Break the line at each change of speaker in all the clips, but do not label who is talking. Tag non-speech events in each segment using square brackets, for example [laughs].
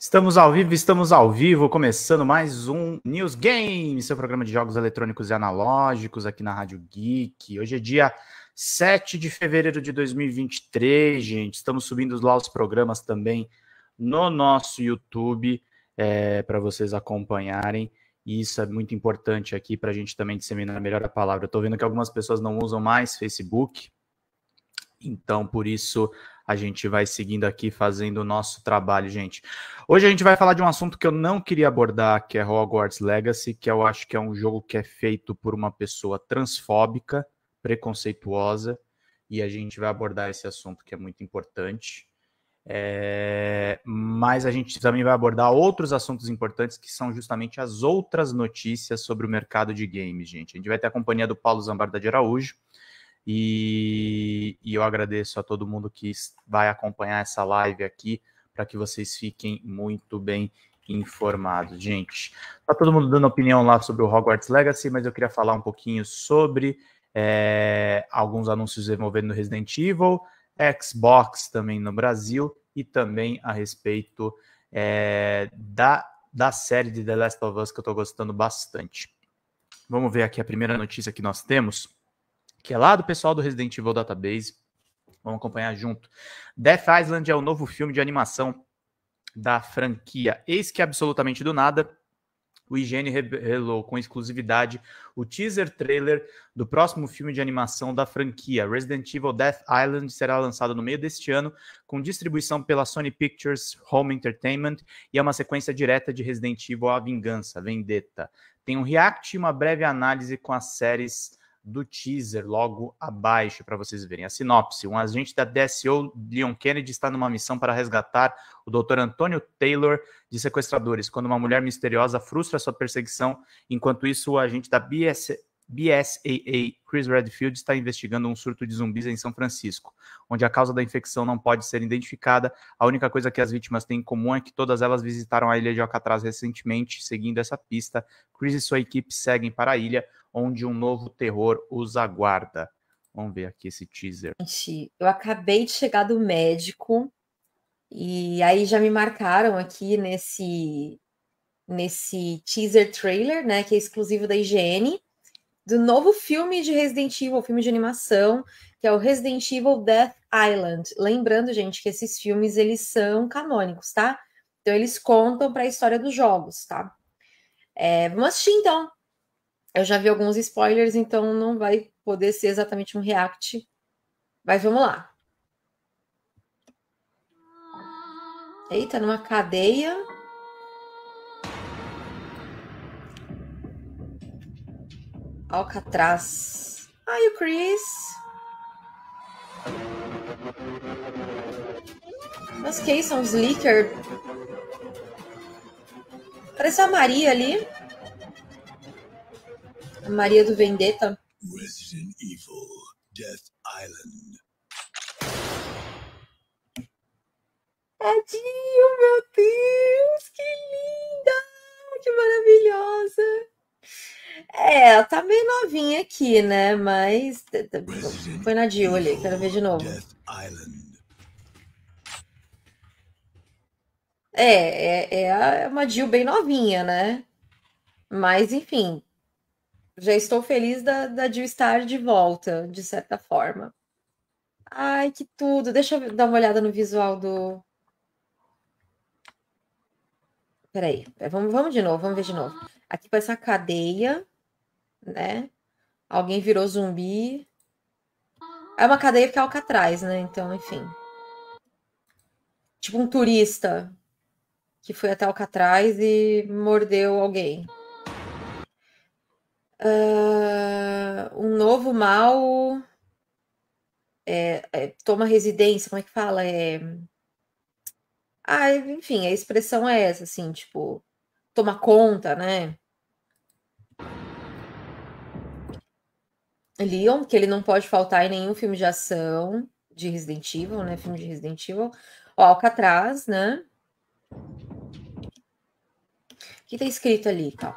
Estamos ao vivo, estamos ao vivo, começando mais um News Game, seu programa de jogos eletrônicos e analógicos aqui na Rádio Geek. Hoje é dia 7 de fevereiro de 2023, gente. Estamos subindo lá os programas também no nosso YouTube é, para vocês acompanharem. E isso é muito importante aqui para a gente também disseminar melhor a palavra. Eu estou vendo que algumas pessoas não usam mais Facebook, então por isso a gente vai seguindo aqui fazendo o nosso trabalho, gente. Hoje a gente vai falar de um assunto que eu não queria abordar, que é Hogwarts Legacy, que eu acho que é um jogo que é feito por uma pessoa transfóbica, preconceituosa, e a gente vai abordar esse assunto que é muito importante. É, mas a gente também vai abordar outros assuntos importantes que são justamente as outras notícias sobre o mercado de games, gente. A gente vai ter a companhia do Paulo Zambarda de Araújo, e, e eu agradeço a todo mundo que vai acompanhar essa live aqui para que vocês fiquem muito bem informados. Gente, tá todo mundo dando opinião lá sobre o Hogwarts Legacy, mas eu queria falar um pouquinho sobre é, alguns anúncios envolvendo Resident Evil, Xbox também no Brasil e também a respeito é, da, da série de The Last of Us que eu estou gostando bastante. Vamos ver aqui a primeira notícia que nós temos que é lá do pessoal do Resident Evil Database. Vamos acompanhar junto. Death Island é o novo filme de animação da franquia. Eis que absolutamente do nada, o IGN revelou com exclusividade o teaser trailer do próximo filme de animação da franquia. Resident Evil Death Island será lançado no meio deste ano, com distribuição pela Sony Pictures Home Entertainment e é uma sequência direta de Resident Evil A Vingança, Vendetta. Tem um react e uma breve análise com as séries do teaser logo abaixo para vocês verem. A sinopse: um agente da DSO, Leon Kennedy, está numa missão para resgatar o Dr. Antônio Taylor de sequestradores, quando uma mulher misteriosa frustra sua perseguição. Enquanto isso, o agente da BS, BSAA Chris Redfield está investigando um surto de zumbis em São Francisco, onde a causa da infecção não pode ser identificada. A única coisa que as vítimas têm em comum é que todas elas visitaram a ilha de Alcatraz recentemente. Seguindo essa pista, Chris e sua equipe seguem para a ilha, onde um novo terror os aguarda. Vamos ver aqui esse teaser.
Gente, eu acabei de chegar do médico e aí já me marcaram aqui nesse nesse teaser trailer, né, que é exclusivo da IGN do novo filme de Resident Evil, filme de animação, que é o Resident Evil Death Island. Lembrando, gente, que esses filmes eles são canônicos, tá? Então eles contam para a história dos jogos, tá? É, vamos assistir então. Eu já vi alguns spoilers, então não vai poder ser exatamente um react. Mas vamos lá. Eita, numa cadeia. Alcatraz. Ai, o Chris. Mas quem são os Licker? Parece a Maria ali. A Maria do Vendetta. Resident Evil,
Death Island. Tadinho, meu Deus, que linda! Que maravilhosa!
É, ela tá bem novinha aqui, né? Mas foi na Dio ali, quero ver de novo. É, é, é, é uma Jill bem novinha, né? Mas, enfim, já estou feliz da, da Jill estar de volta, de certa forma. Ai, que tudo! Deixa eu dar uma olhada no visual do. Peraí, vamos, vamos de novo, vamos ver de novo. Aqui para essa cadeia, né? Alguém virou zumbi. É uma cadeia porque é Alcatraz, né? Então, enfim. Tipo um turista que foi até Alcatraz e mordeu alguém. Uh, um novo mal é, é, toma residência, como é que fala? É... Ah, enfim, a expressão é essa, assim, tipo, tomar conta, né? Leon, que ele não pode faltar em nenhum filme de ação de Resident Evil, né? Filme de Resident Evil. Ó, Alcatraz, né? O que tá escrito ali, tá?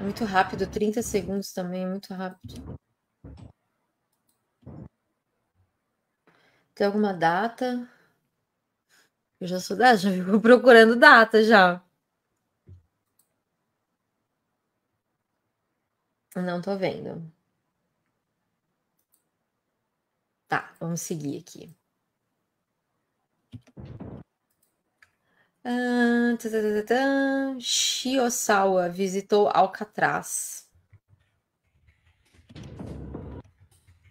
Muito rápido, 30 segundos também, muito rápido. Tem alguma data? Eu já sou dessa, já fico procurando data já. Não tô vendo. Tá, vamos seguir aqui. Shiosawa visitou Alcatraz.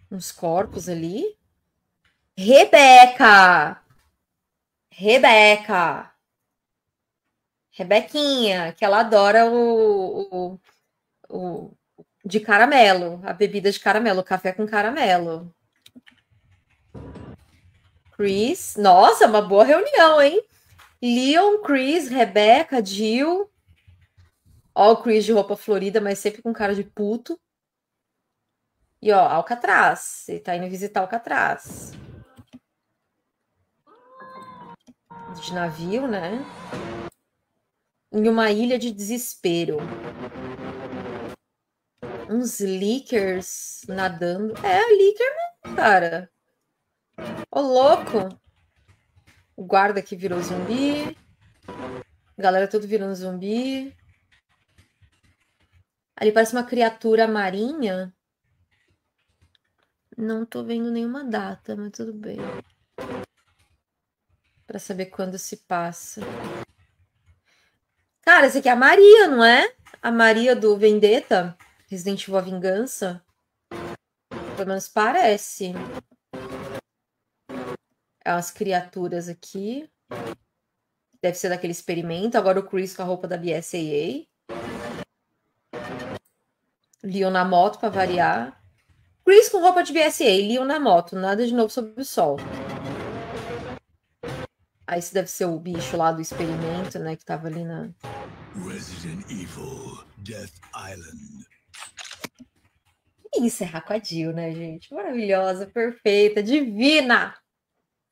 Uns corpos ali. Rebeca! Rebeca. Rebequinha, que ela adora o, o, o, de caramelo, a bebida de caramelo, o café com caramelo. Chris, nossa, uma boa reunião, hein? Leon, Chris, Rebeca, Jill. Ó, o Chris de roupa florida, mas sempre com cara de puto. E ó, Alcatraz. Ele tá indo visitar Alcatraz. de navio, né? Em uma ilha de desespero. Uns leakers nadando. É, leaker, né, cara? Ô, louco! O guarda que virou zumbi. Galera todo virando zumbi. Ali parece uma criatura marinha. Não tô vendo nenhuma data, mas tudo bem para saber quando se passa. Cara, esse aqui é a Maria, não é? A Maria do Vendetta, Resident Evil A Vingança. Pelo menos parece. É As criaturas aqui. Deve ser daquele experimento. Agora o Chris com a roupa da BSAA. Leon na moto, para variar. Chris com roupa de BSAA. Leon na moto. Nada de novo sobre o sol. Aí esse deve ser o bicho lá do experimento, né? Que tava ali na.
Resident Evil, Death Island.
E encerrar com a Jill, né, gente? Maravilhosa, perfeita, divina!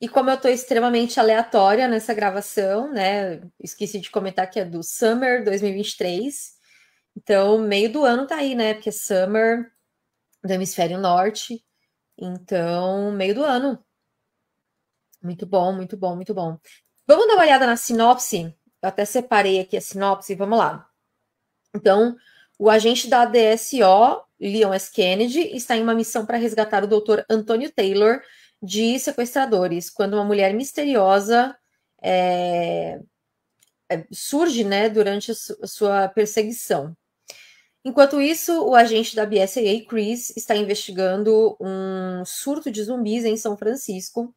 E como eu tô extremamente aleatória nessa gravação, né? Esqueci de comentar que é do Summer 2023. Então, meio do ano tá aí, né? Porque é Summer do Hemisfério Norte. Então, meio do ano, muito bom, muito bom, muito bom. Vamos dar uma olhada na sinopse? Eu até separei aqui a sinopse, vamos lá. Então, o agente da DSO, Leon S. Kennedy, está em uma missão para resgatar o Dr. Antonio Taylor de sequestradores, quando uma mulher misteriosa é, é surge né, durante a sua perseguição. Enquanto isso, o agente da BSAA, Chris, está investigando um surto de zumbis em São Francisco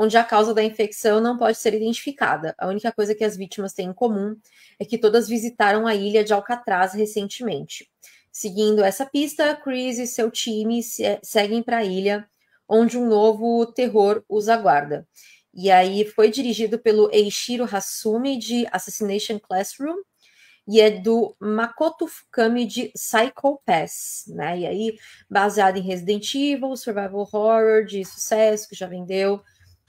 onde a causa da infecção não pode ser identificada. A única coisa que as vítimas têm em comum é que todas visitaram a ilha de Alcatraz recentemente. Seguindo essa pista, Chris e seu time se eh, seguem para a ilha, onde um novo terror os aguarda. E aí foi dirigido pelo Eiichiro Hasumi de Assassination Classroom e é do Makoto Fukami de Psycho Pass, né? E aí baseado em Resident Evil, survival horror de sucesso que já vendeu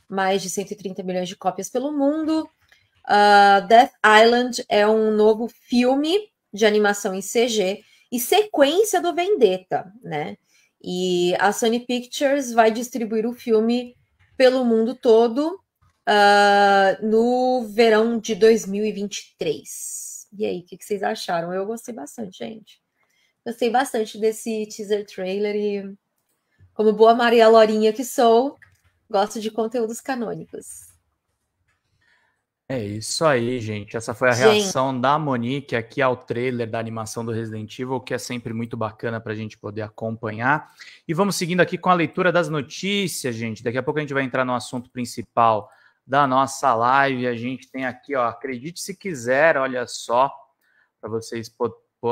mais de 130 milhões de cópias pelo mundo. Uh, Death Island é um novo filme de animação em CG e sequência do Vendetta, né? E a Sony Pictures vai distribuir o filme pelo mundo todo uh, no verão de 2023. E aí, o que, que vocês acharam? Eu gostei bastante, gente. Gostei bastante desse teaser trailer e, como boa Maria Lorinha que sou, Gosto de conteúdos canônicos.
É isso aí, gente. Essa foi a gente. reação da Monique aqui ao trailer da animação do Resident Evil, que é sempre muito bacana para a gente poder acompanhar. E vamos seguindo aqui com a leitura das notícias, gente. Daqui a pouco a gente vai entrar no assunto principal da nossa live. A gente tem aqui, ó, acredite se quiser, olha só, para vocês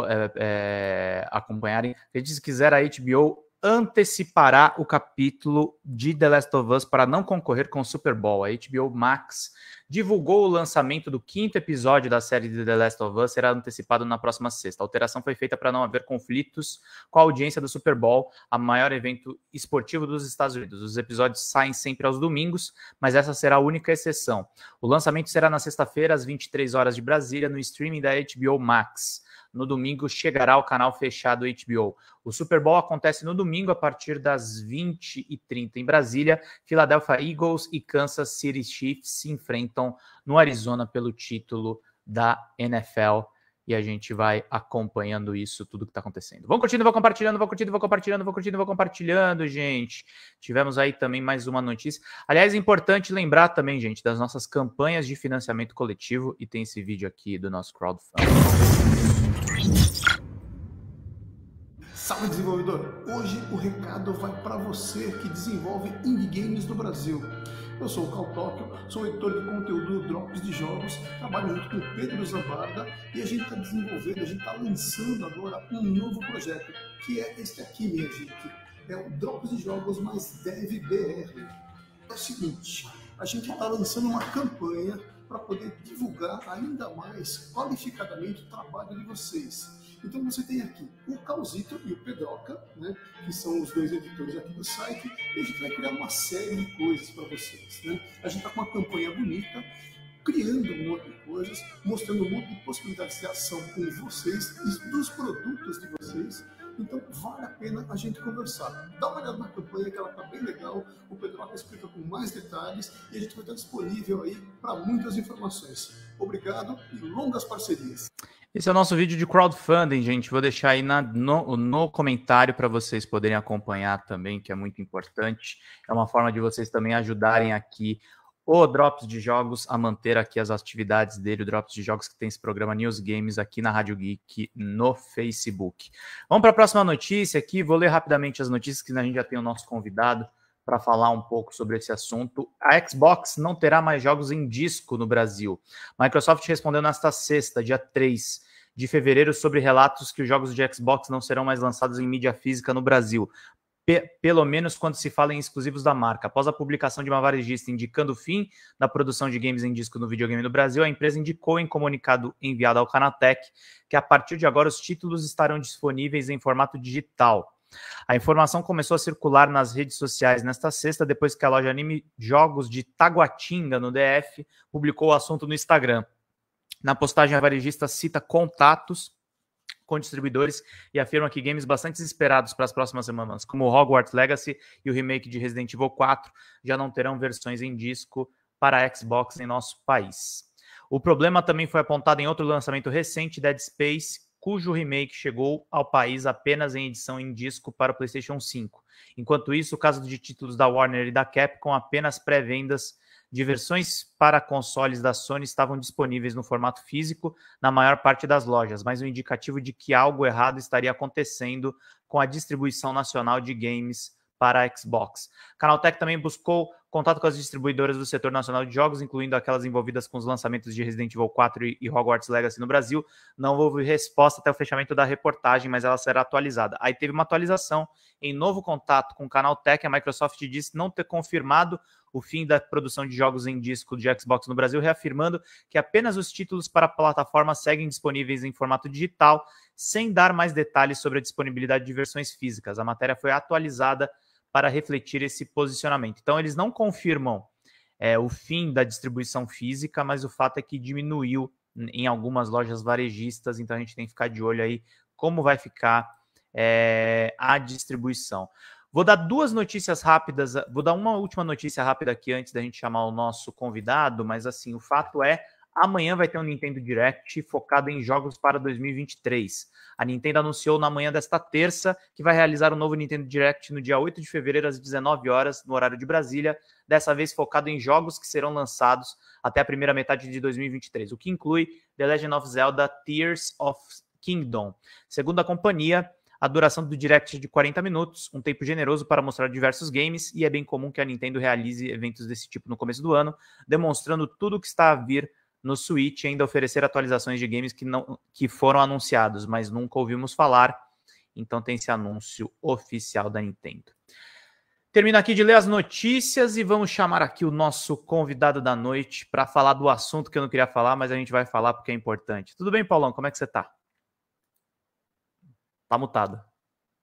é, é, acompanharem. Acredite se quiser, a HBO antecipará o capítulo de The Last of Us para não concorrer com o Super Bowl. A HBO Max divulgou o lançamento do quinto episódio da série de The Last of Us, será antecipado na próxima sexta. A alteração foi feita para não haver conflitos com a audiência do Super Bowl, a maior evento esportivo dos Estados Unidos. Os episódios saem sempre aos domingos, mas essa será a única exceção. O lançamento será na sexta-feira, às 23 horas de Brasília, no streaming da HBO Max. No domingo chegará ao canal fechado HBO. O Super Bowl acontece no domingo a partir das 20h30 em Brasília. Philadelphia Eagles e Kansas City Chiefs se enfrentam no Arizona pelo título da NFL e a gente vai acompanhando isso, tudo que está acontecendo. Vão curtindo, vão compartilhando, vão curtindo, vão compartilhando, vão curtindo, vão compartilhando, gente. Tivemos aí também mais uma notícia. Aliás, é importante lembrar também, gente, das nossas campanhas de financiamento coletivo e tem esse vídeo aqui do nosso crowdfunding.
Salve desenvolvedor! Hoje o recado vai para você que desenvolve indie games no Brasil. Eu sou o Cal Tóquio, sou editor de conteúdo do Drops de Jogos, trabalho junto com o Pedro Zambarda e a gente está desenvolvendo, a gente está lançando agora um novo projeto, que é este aqui, minha gente. É o Drops de Jogos mais DevBR. É o seguinte, a gente está lançando uma campanha para poder divulgar ainda mais qualificadamente o trabalho de vocês. Então você tem aqui o Calzito e o Pedroca, né, que são os dois editores aqui do site, e a gente vai criar uma série de coisas para vocês. Né? A gente está com uma campanha bonita, criando um monte de coisas, mostrando um monte de possibilidades de ação com vocês e dos produtos de vocês então vale a pena a gente conversar. Dá uma olhada na campanha que ela está bem legal, o Pedroca explica com mais detalhes e a gente vai estar disponível aí para muitas informações. Obrigado e longas parcerias.
Esse é o nosso vídeo de crowdfunding, gente. Vou deixar aí na, no, no comentário para vocês poderem acompanhar também, que é muito importante. É uma forma de vocês também ajudarem aqui o Drops de Jogos, a manter aqui as atividades dele, o Drops de Jogos, que tem esse programa News Games aqui na Rádio Geek no Facebook. Vamos para a próxima notícia aqui, vou ler rapidamente as notícias, que a gente já tem o nosso convidado para falar um pouco sobre esse assunto. A Xbox não terá mais jogos em disco no Brasil. Microsoft respondeu nesta sexta, dia 3 de fevereiro sobre relatos que os jogos de Xbox não serão mais lançados em mídia física no Brasil pe pelo menos quando se fala em exclusivos da marca. Após a publicação de uma varejista indicando o fim da produção de games em disco no videogame no Brasil, a empresa indicou em comunicado enviado ao Canatec que a partir de agora os títulos estarão disponíveis em formato digital. A informação começou a circular nas redes sociais nesta sexta, depois que a loja Anime Jogos de Taguatinga, no DF, publicou o assunto no Instagram. Na postagem, a varejista cita contatos com distribuidores e afirma que games bastante esperados para as próximas semanas, como Hogwarts Legacy e o remake de Resident Evil 4, já não terão versões em disco para Xbox em nosso país. O problema também foi apontado em outro lançamento recente, Dead Space, cujo remake chegou ao país apenas em edição em disco para o PlayStation 5. Enquanto isso, o caso de títulos da Warner e da Capcom apenas pré-vendas de versões para consoles da Sony estavam disponíveis no formato físico na maior parte das lojas, mas um indicativo de que algo errado estaria acontecendo com a distribuição nacional de games para a Xbox. Canaltech também buscou contato com as distribuidoras do setor nacional de jogos, incluindo aquelas envolvidas com os lançamentos de Resident Evil 4 e Hogwarts Legacy no Brasil. Não houve resposta até o fechamento da reportagem, mas ela será atualizada. Aí teve uma atualização em novo contato com o Canaltech, a Microsoft disse não ter confirmado o fim da produção de jogos em disco de Xbox no Brasil, reafirmando que apenas os títulos para a plataforma seguem disponíveis em formato digital, sem dar mais detalhes sobre a disponibilidade de versões físicas. A matéria foi atualizada para refletir esse posicionamento. Então, eles não confirmam é, o fim da distribuição física, mas o fato é que diminuiu em algumas lojas varejistas, então a gente tem que ficar de olho aí como vai ficar é, a distribuição. Vou dar duas notícias rápidas, ah, vou dar uma última notícia rápida aqui antes da gente chamar o nosso convidado, mas assim, o fato é, amanhã vai ter um Nintendo Direct focado em jogos para 2023. A Nintendo anunciou na manhã desta terça que vai realizar um novo Nintendo Direct no dia 8 de fevereiro às 19 horas, no horário de Brasília, dessa vez focado em jogos que serão lançados até a primeira metade de 2023, o que inclui The Legend of Zelda: Tears of Kingdom. Segundo a companhia, a duração do Direct é de 40 minutos, um tempo generoso para mostrar diversos games, e é bem comum que a Nintendo realize eventos desse tipo no começo do ano, demonstrando tudo o que está a vir no Switch e ainda oferecer atualizações de games que, não, que foram anunciados, mas nunca ouvimos falar. Então tem esse anúncio oficial da Nintendo. Termino aqui de ler as notícias e vamos chamar aqui o nosso convidado da noite para falar do assunto que eu não queria falar, mas a gente vai falar porque é importante. Tudo bem, Paulão? Como é que você está? Tá mutado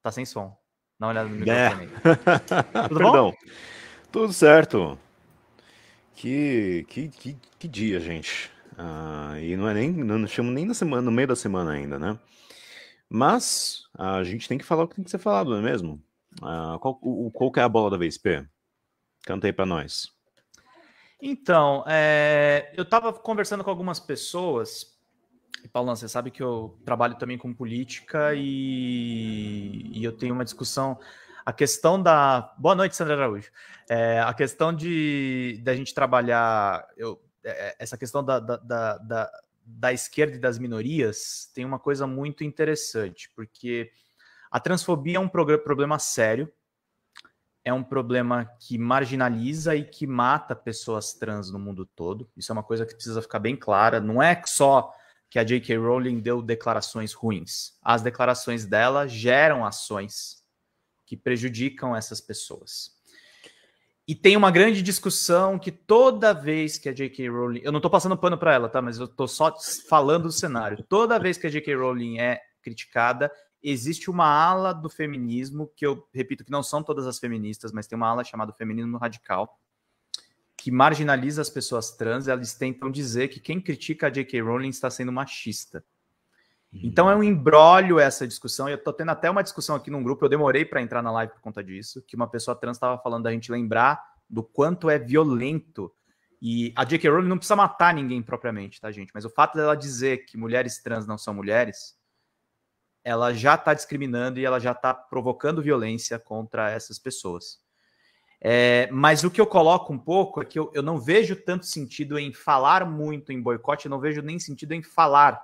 Tá sem som. Dá uma olhada no é. microfone. É.
[laughs] Tudo Perdão. bom? Tudo certo. Que, que, que, que dia, gente. Ah, e não é nem. Não chamo nem na semana, no meio da semana ainda, né? Mas a gente tem que falar o que tem que ser falado, não é mesmo? Ah, qual, o, qual que é a bola da vez, P? Canta aí pra nós.
Então, é, eu estava conversando com algumas pessoas e Paulão, você sabe que eu trabalho também com política e, e eu tenho uma discussão. A questão da. Boa noite, Sandra Araújo. É, a questão de da gente trabalhar. Eu, é, é essa questão da, da, da, da, da esquerda e das minorias tem uma coisa muito interessante, porque a transfobia é um problema sério, é um problema que marginaliza e que mata pessoas trans no mundo todo. Isso é uma coisa que precisa ficar bem clara. Não é só que a J.K. Rowling deu declarações ruins. As declarações dela geram ações que prejudicam essas pessoas. E tem uma grande discussão que toda vez que a J.K. Rowling. Eu não estou passando pano para ela, tá? Mas eu estou só falando do cenário. Toda vez que a J.K. Rowling é criticada, existe uma ala do feminismo, que eu repito que não são todas as feministas, mas tem uma ala chamada feminismo radical, que marginaliza as pessoas trans, elas tentam dizer que quem critica a J.K. Rowling está sendo machista. Então é um embrólio essa discussão, e eu estou tendo até uma discussão aqui num grupo, eu demorei para entrar na live por conta disso, que uma pessoa trans estava falando da gente lembrar do quanto é violento. E a J.K. Rowling não precisa matar ninguém propriamente, tá, gente? Mas o fato dela dizer que mulheres trans não são mulheres, ela já está discriminando e ela já está provocando violência contra essas pessoas. É, mas o que eu coloco um pouco é que eu, eu não vejo tanto sentido em falar muito em boicote, eu não vejo nem sentido em falar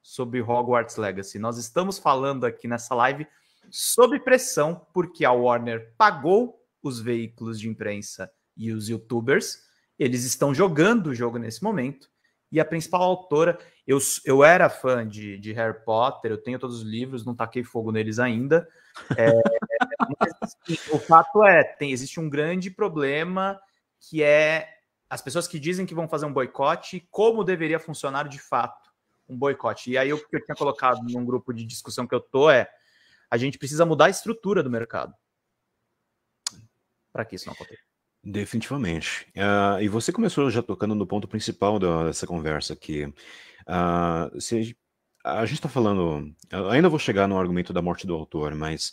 sobre Hogwarts Legacy. Nós estamos falando aqui nessa live sob pressão, porque a Warner pagou os veículos de imprensa e os youtubers, eles estão jogando o jogo nesse momento. E a principal autora, eu, eu era fã de, de Harry Potter, eu tenho todos os livros, não taquei fogo neles ainda. É, mas, assim, o fato é, tem, existe um grande problema que é as pessoas que dizem que vão fazer um boicote, como deveria funcionar de fato um boicote. E aí o que eu tinha colocado num grupo de discussão que eu tô é a gente precisa mudar a estrutura do mercado para que isso não aconteça.
Definitivamente. Uh, e você começou já tocando no ponto principal da, dessa conversa aqui. Uh, se a gente está falando, ainda vou chegar no argumento da morte do autor, mas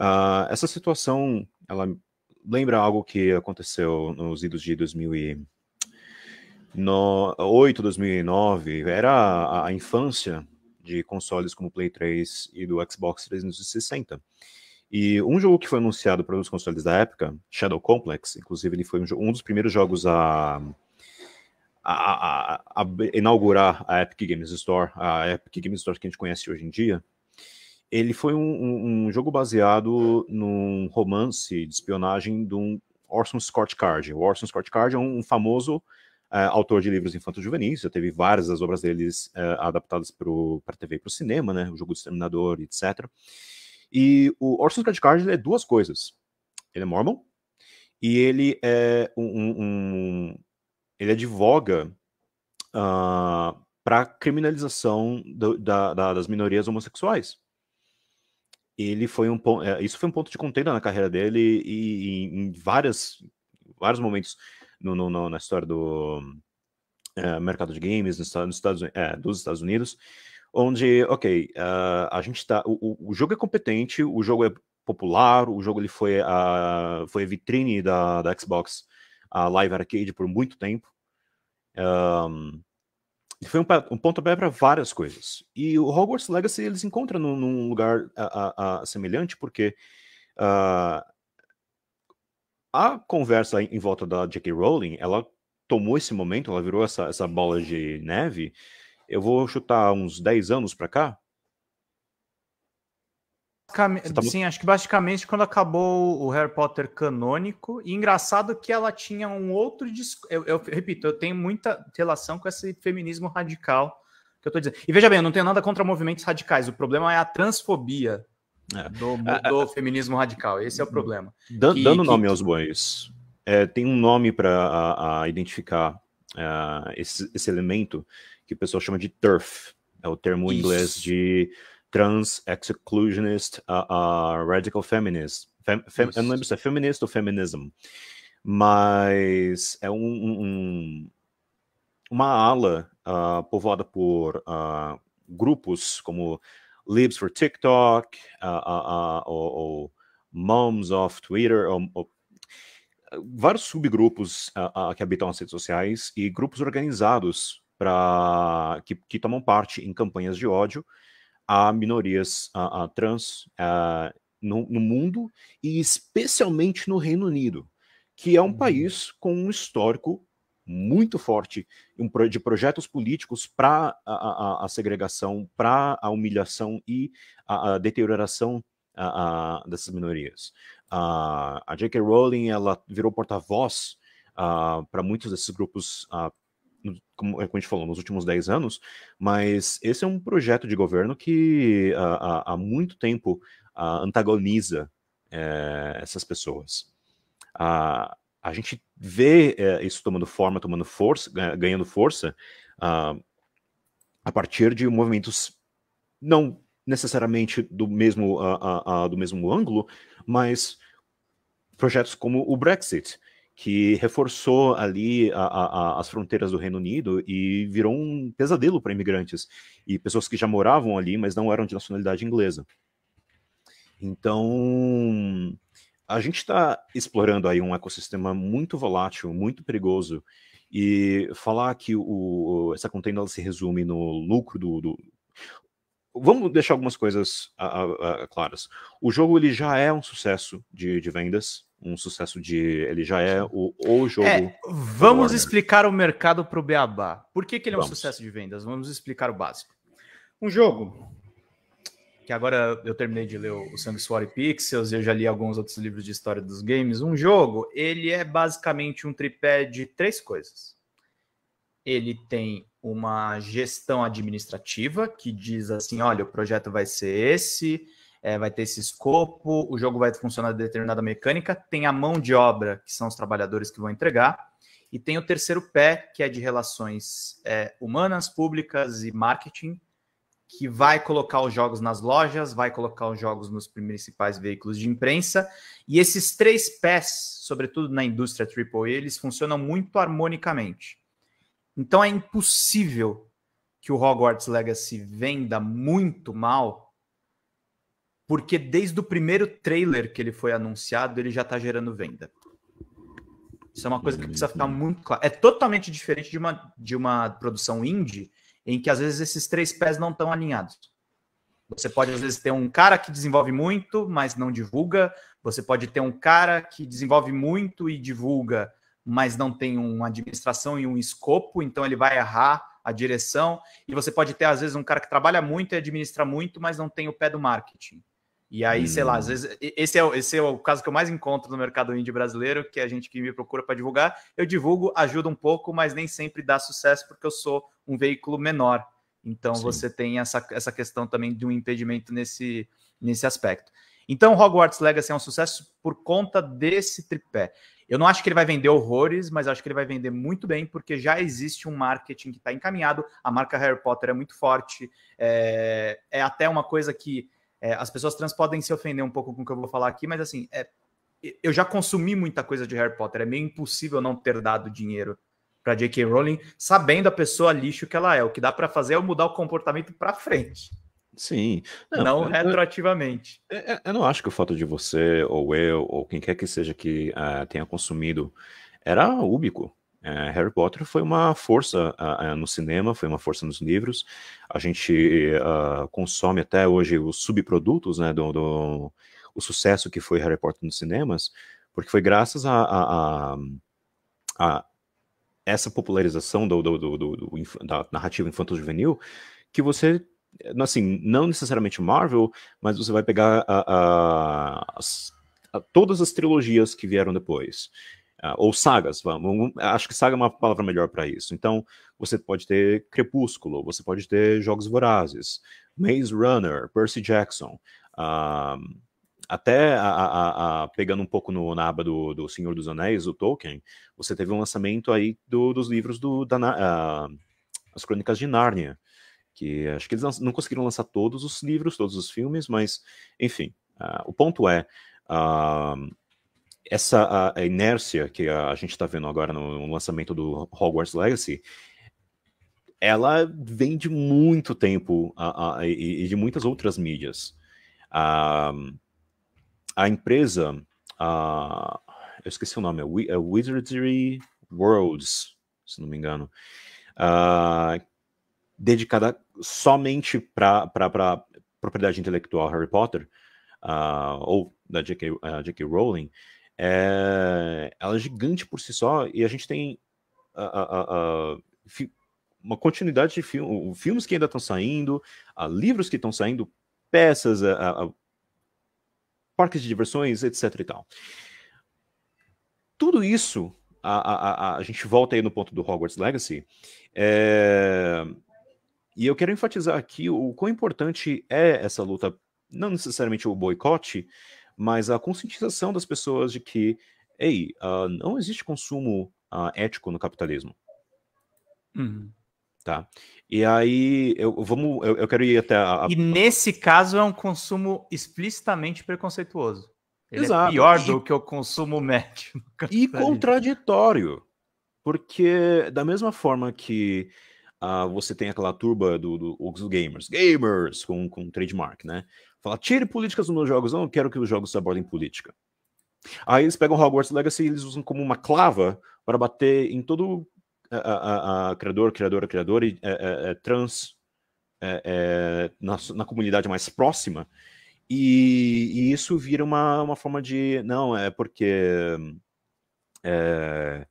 ah, essa situação, ela lembra algo que aconteceu nos idos de 2008, 2009. Era a, a infância de consoles como o Play 3 e do Xbox 360. E um jogo que foi anunciado para os consoles da época, Shadow Complex, inclusive ele foi um, um dos primeiros jogos a, a, a, a, inaugurar a Epic Games Store, a Epic Games Store que a gente conhece hoje em dia, ele foi um, um, um jogo baseado num romance de espionagem de um Orson Scott Card. O Orson Scott Card é um, um famoso uh, autor de livros infantil juvenis já teve várias das obras deles uh, adaptadas para a TV e para o cinema, né? O Jogo do Exterminador, etc. E o Orson Scott Card é duas coisas. Ele é mormon e ele é um... um ele advoga uh, ah, para criminalização do, da, da, das minorias homossexuais ele foi um ponto, eh, isso foi um ponto de contenda na carreira dele e, e em várias, vários momentos no, no, no, na história do é, mercado de games nos, nos Estados, é, dos Estados Unidos, onde, ok, uh, a gente tá, o, o, jogo é competente, o jogo é popular, o jogo ele foi a, foi a vitrine da, da Xbox, a Live Arcade por muito tempo, um, foi um, um pontapé para várias coisas. E o Hogwarts Legacy eles encontram num, num lugar a, a, a, semelhante, porque uh, a conversa em volta da J.K. Rowling, ela tomou esse momento, ela virou essa, essa bola de neve. Eu vou chutar uns 10 anos para cá,
Tá... Sim, acho que basicamente quando acabou o Harry Potter canônico, e engraçado que ela tinha um outro discurso. Eu, eu, repito, eu tenho muita relação com esse feminismo radical que eu tô dizendo. E veja bem, eu não tenho nada contra movimentos radicais, o problema é a transfobia
é. do, do é,
é, é. feminismo radical. Esse é o problema. Dan, que, dando que, nome
aos bois, é, tem um nome para identificar esse, esse, elemento que o pessoal chama de turf. É o termo Isso. em inglês de trans, exclusionist, uh, uh, radical feminist. Fem, fem, eu não lembro se é feminista ou feminism, mas é um, um uma ala uh, povoada por ah, grupos como Libs for TikTok, ah, ou, ou, Moms of Twitter, ou, ou vários subgrupos que habitam as redes sociais e grupos organizados para que, que tomam parte em campanhas de ódio a minorias a, a trans a, no, no, mundo e especialmente no Reino Unido, que é um uhum. país com um histórico muito forte de projetos políticos para a, a, segregação, para a humilhação e a, deterioração dessas minorias. a J.K. Rowling ela virou porta-voz para muitos desses grupos é, como, a gente falou, nos últimos 10 anos, mas esse é um projeto de governo que há, muito tempo ah, antagoniza é, essas pessoas. A, a gente vê é, isso tomando forma, tomando força, ganhando força ah, a partir de movimentos não necessariamente do mesmo, ah, do mesmo ângulo, mas projetos como o Brexit, que reforçou ali a, a, as fronteiras do Reino Unido e virou um pesadelo para imigrantes e pessoas que já moravam ali, mas não eram de nacionalidade inglesa. Então, a gente está explorando aí um ecossistema muito volátil, muito perigoso, e falar que o, essa contenda se resume no lucro do, do vamos deixar algumas coisas a, a, a, claras. O jogo ele já é um sucesso de, de vendas um sucesso de. Ele já é o, o jogo. É, vamos explicar o
mercado para o Beabá. Por que, que ele é vamos. um sucesso de vendas? Vamos explicar o básico. Um jogo que agora eu terminei de ler o Sanguessuary Pixels, eu já li alguns outros livros de história dos games. Um jogo, ele é basicamente um tripé de três coisas. Ele tem uma gestão administrativa que diz assim: olha, o projeto vai ser esse, é, vai ter esse escopo, o jogo vai funcionar de determinada mecânica, tem a mão de obra, que são os trabalhadores que vão entregar, e tem o terceiro pé, que é de relações é, humanas, públicas e marketing, que vai colocar os jogos nas lojas, vai colocar os jogos nos principais veículos de imprensa. E esses três pés, sobretudo na indústria AAA, eles funcionam muito harmonicamente. Então é impossível que o Hogwarts Legacy venda muito mal porque desde o primeiro trailer que ele foi anunciado, ele já está gerando venda. Isso é uma coisa que precisa ficar muito claro. É totalmente diferente de uma, de uma produção indie, em que às vezes esses três pés não estão alinhados. Você pode, às vezes, ter um cara que desenvolve muito, mas não divulga. Você pode ter um cara que desenvolve muito e divulga, mas não tem uma administração e um escopo, então ele vai errar a direção. E você pode ter, às vezes, um cara que trabalha muito e administra muito, mas não tem o pé do marketing. E aí, hum. sei lá, às hum. vezes, esse é, esse é o caso que eu mais encontro no mercado indie brasileiro, que é a gente que me procura para divulgar. Eu divulgo, ajuda um pouco, mas nem sempre dá sucesso, porque eu sou um veículo menor. Então, Sim. você tem essa, essa questão também de um impedimento nesse, nesse aspecto. Então, Hogwarts Legacy é um sucesso por conta desse tripé. Eu não acho que ele vai vender horrores, mas acho que ele vai vender muito bem, porque já existe um marketing que está encaminhado. A marca Harry Potter é muito forte. É, é até uma coisa que é, as pessoas trans podem se ofender um pouco com o que eu vou falar aqui, mas assim, é, eu já consumi muita coisa de Harry Potter. É meio impossível não ter dado dinheiro para J.K. Rowling, sabendo a pessoa lixo que ela é. O que dá para fazer é mudar o comportamento para frente.
Sim. Não, não eu,
retroativamente. Eu,
é, é, eu, não acho que o fato de você, ou eu, ou quem quer que seja que uh, tenha consumido, era úbico. É, Harry Potter foi uma força uh, no cinema, foi uma força nos livros. A gente uh, consome até hoje os subprodutos né, do, do o sucesso que foi Harry Potter nos cinemas, porque foi graças a, a, a, a essa popularização do, do, do, da narrativa infanto-juvenil que você assim, não necessariamente Marvel, mas você vai pegar a, a, a, todas as trilogias que vieram depois. Uh, ou sagas, vamos, acho que saga é uma palavra melhor para isso. Então, você pode ter Crepúsculo, você pode ter Jogos Vorazes, Maze Runner, Percy Jackson, uh, até a, a, a, pegando um pouco no, na aba do, do Senhor dos Anéis, o Tolkien, você teve um lançamento aí do, dos livros do, da, uh, As Crônicas de Nárnia, que acho que eles não conseguiram lançar todos os livros, todos os filmes, mas, enfim, o ponto é essa a, inércia que a, gente está vendo agora no, lançamento do Hogwarts Legacy, ela vem de muito tempo a, a, e, de muitas outras mídias. A, a empresa, a, eu esqueci o nome, é, é Wizardry Worlds, se não me engano, dedicada somente para propriedade intelectual Harry Potter, ou da J.K. Rowling, é, ela é gigante por si só e a gente tem a, a, a, uma continuidade de film, filmes que ainda estão saindo, livros que estão saindo, peças, parques de diversões, etc. E tal. Tudo isso, a, gente volta aí no ponto do Hogwarts Legacy, é, e eu quero enfatizar aqui o quão importante é essa luta, não necessariamente o boicote, mas a conscientização das pessoas de que, ei, uh, não existe consumo uh, ético no capitalismo. Uhum. Tá. E aí, eu, vamos, eu, eu quero ir até a, a... E
nesse caso é um consumo explicitamente preconceituoso. Ele é Exato. É pior do e...
que o consumo [laughs] médio. E contraditório. Porque, da mesma forma que Uh, você tem aquela turba do, do, dos gamers, gamers com, com trademark, né? Fala, tire políticas dos meus jogos, não eu quero que os jogos abordem política. Aí eles pegam Hogwarts Legacy e eles usam como uma clava para bater em todo a, a, a criador, criadora, criador e é, é, é trans é, é, na, na, comunidade mais próxima. E, e, isso vira uma, uma forma de. Não, é porque. É,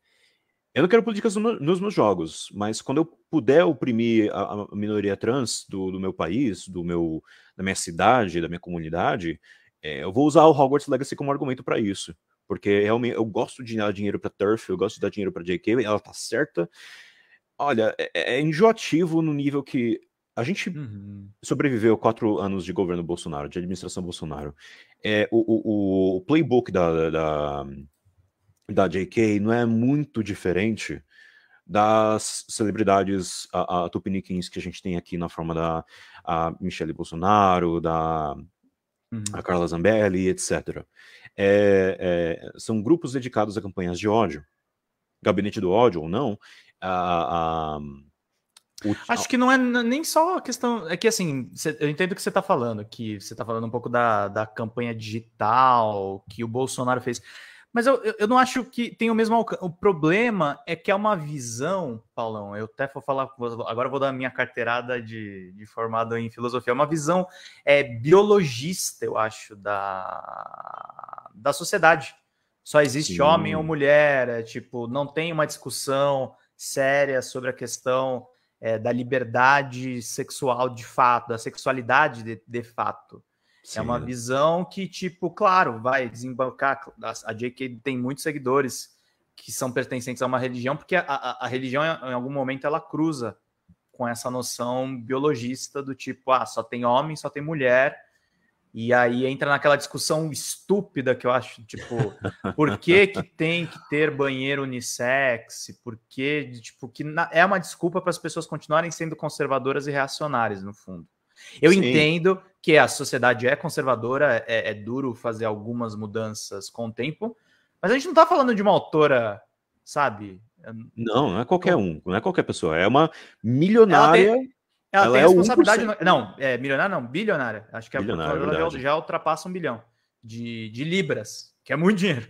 eu não quero políticas no, nos meus jogos, mas quando eu puder oprimir a, a minoria trans do, do, meu país, do meu, da minha cidade, da minha comunidade, é, eu vou usar o Hogwarts Legacy como argumento para isso. Porque realmente eu gosto de dar dinheiro para Turf, eu gosto de dar dinheiro para JK, ela tá certa. Olha, é, é, é enjoativo no nível que a gente uhum. sobreviveu quatro anos de governo Bolsonaro, de administração Bolsonaro. É, o, o, o playbook da, da da JK não é muito diferente das celebridades a, a, tupiniquins que a gente tem aqui na forma da a Michele Bolsonaro, da uhum. a Carla Zambelli, etc. É, é, são grupos dedicados a campanhas de ódio, gabinete do ódio ou não. A, a, o... Acho que não é nem só a questão. É que assim, cê, eu entendo
o que você está falando, que você está falando um pouco da, da campanha digital que o Bolsonaro fez. Mas eu, eu não acho que tem o mesmo alcance. O problema é que é uma visão, Paulão, eu até vou falar, agora vou dar a minha carteirada de, de formado em filosofia, é uma visão é, biologista, eu acho, da, da sociedade. Só existe Sim. homem ou mulher, é, tipo, não tem uma discussão séria sobre a questão é, da liberdade sexual de fato, da sexualidade de, de fato. Sim. É uma visão que, tipo, claro, vai desembarcar. A JK tem muitos seguidores que são pertencentes a uma religião, porque a, a, a, religião, em algum momento, ela cruza com essa noção biologista do tipo, ah, só tem homem, só tem mulher. E aí entra naquela discussão estúpida que eu acho, tipo, por que, que [laughs] tem que ter banheiro unissex? Por que, tipo, que na, é uma desculpa para as pessoas continuarem sendo conservadoras e reacionárias, no fundo. Eu Sim. entendo que a sociedade é conservadora, é, é, duro fazer algumas mudanças com o tempo, mas a gente não está falando de uma autora, sabe?
Não, não é qualquer um, não é qualquer pessoa, é uma milionária. Ela tem, ela ela tem é responsabilidade. não,
é milionária não, bilionária. Acho que a, é já, já ultrapassa um bilhão de, de libras que é muito dinheiro.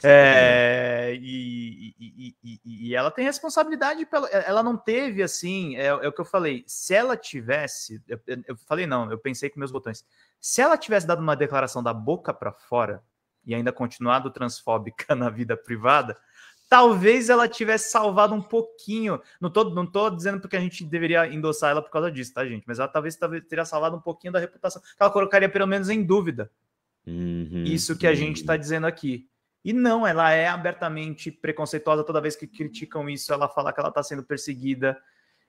É, e, e, e, e, ela tem responsabilidade pela. Ela não teve assim, é, é o que eu falei. Se ela tivesse, eu, eu, falei não, eu pensei com meus botões. Se ela tivesse dado uma declaração da boca para fora e ainda continuado transfóbica [laughs] na vida privada, talvez ela tivesse salvado um pouquinho. Não tô, não tô dizendo porque a gente deveria endossar ela por causa disso, tá, gente? Mas ela talvez, talvez teria salvado um pouquinho da reputação. Ela colocaria pelo menos em dúvida
Uhum, Isso que a gente
está dizendo aqui. E não, ela é abertamente preconceituosa. Toda vez que criticam isso, ela fala que ela está sendo perseguida.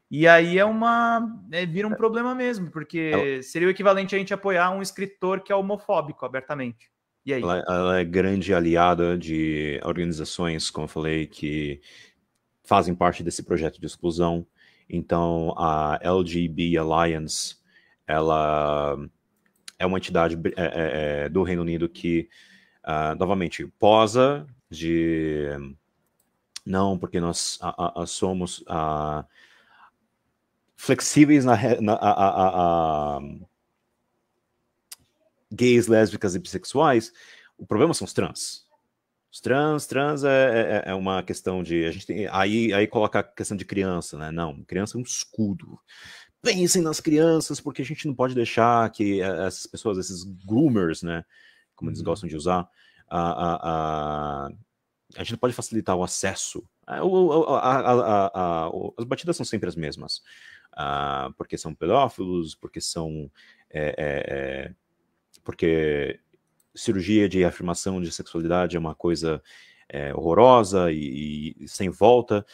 E aí é uma. É, vira um é. problema mesmo, porque seria o equivalente a gente apoiar um escritor que é homofóbico abertamente.
E aí? Ela, ela é grande aliada de organizações, como eu falei, que fazem parte desse projeto de exclusão. Então, a LGB Alliance, ela é uma entidade é, é, é, do Reino Unido que, uh, novamente, posa de. Não, porque nós a, a, a somos ah, flexíveis na, na a, gays, lésbicas e bissexuais. O problema são os trans. Os trans, trans é, é, é, é, uma questão de. A gente tem, aí, aí coloca a questão de criança, né? Não, criança é um escudo pensem nas crianças, porque a gente não pode deixar que eh, essas pessoas, esses groomers, né, como eles uhum. gostam de usar, a, a, a, a gente não pode facilitar o acesso. É, a, a, a, as batidas são sempre as mesmas, ah, porque são pedófilos, porque são. É, é, é, porque cirurgia de afirmação de sexualidade é uma coisa é, horrorosa e, e, sem volta.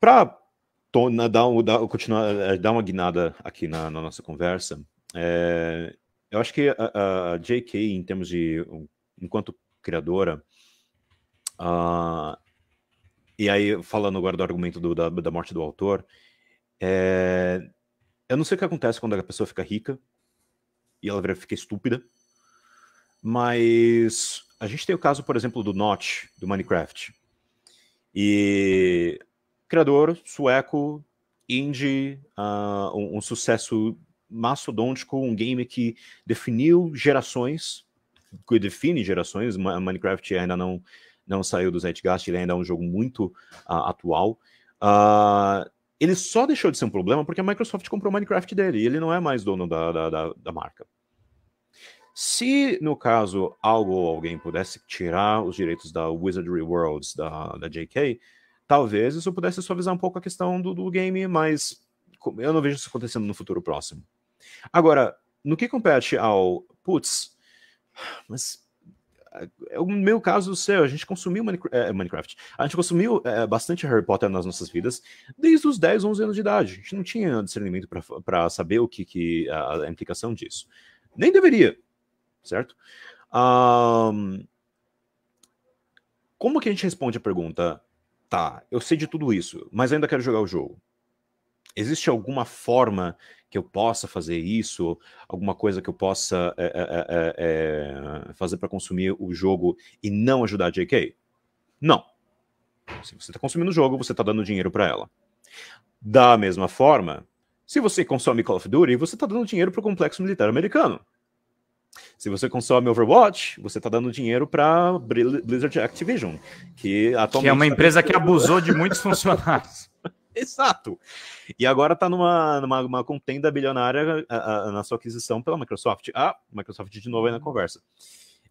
Para tona, dá, um, dá, continuar, é, é, dá uma guinada aqui na, na nossa conversa. É, eu acho que a, a, J.K., em termos de. enquanto criadora. Uh, e aí, falando agora do argumento do, da, da morte do autor, é, eu não sei o que acontece quando a pessoa fica rica e ela fica estúpida, mas a gente tem o caso, por exemplo, do Notch, do Minecraft. E criador sueco, indie, uh, um, um, sucesso mastodôntico, um game que definiu gerações, que define gerações. Minecraft ainda não, não saiu do Zeitgeist, ele ainda é um jogo muito uh, atual. Uh, ele só deixou de ser um problema porque a Microsoft comprou o Minecraft dele e ele não é mais dono da, da, da, da marca. Se, no caso, algo ou alguém pudesse tirar os direitos da Wizardry Worlds, da, da JK, Talvez isso pudesse suavizar um pouco a questão do, do game, mas eu não vejo isso acontecendo no futuro próximo. Agora, no que compete ao putz, mas é, é o meu caso do seu, a gente consumiu é, Minecraft, a gente consumiu é, bastante Harry Potter nas nossas vidas desde os 10, 11 anos de idade. A gente não tinha discernimento para saber o que, que a, a, implicação disso. Nem deveria, certo? Um, como que a gente responde a pergunta? tá, eu sei de tudo isso, mas ainda quero jogar o jogo. Existe alguma forma que eu possa fazer isso? Alguma coisa que eu possa é, é, é, fazer para consumir o jogo e não ajudar a JK? Não. Se você está consumindo o jogo, você está dando dinheiro para ela. Da mesma forma, se você consome Call of Duty, você está dando dinheiro para o complexo militar americano. Se você consome Overwatch, você está dando dinheiro para Blizzard Activision, que atualmente. Que é uma tá empresa que abusou de
muitos funcionários. [laughs]
Exato. E agora está numa, numa contenda bilionária a, a, na sua aquisição pela Microsoft. Ah, Microsoft de novo aí na uhum. conversa.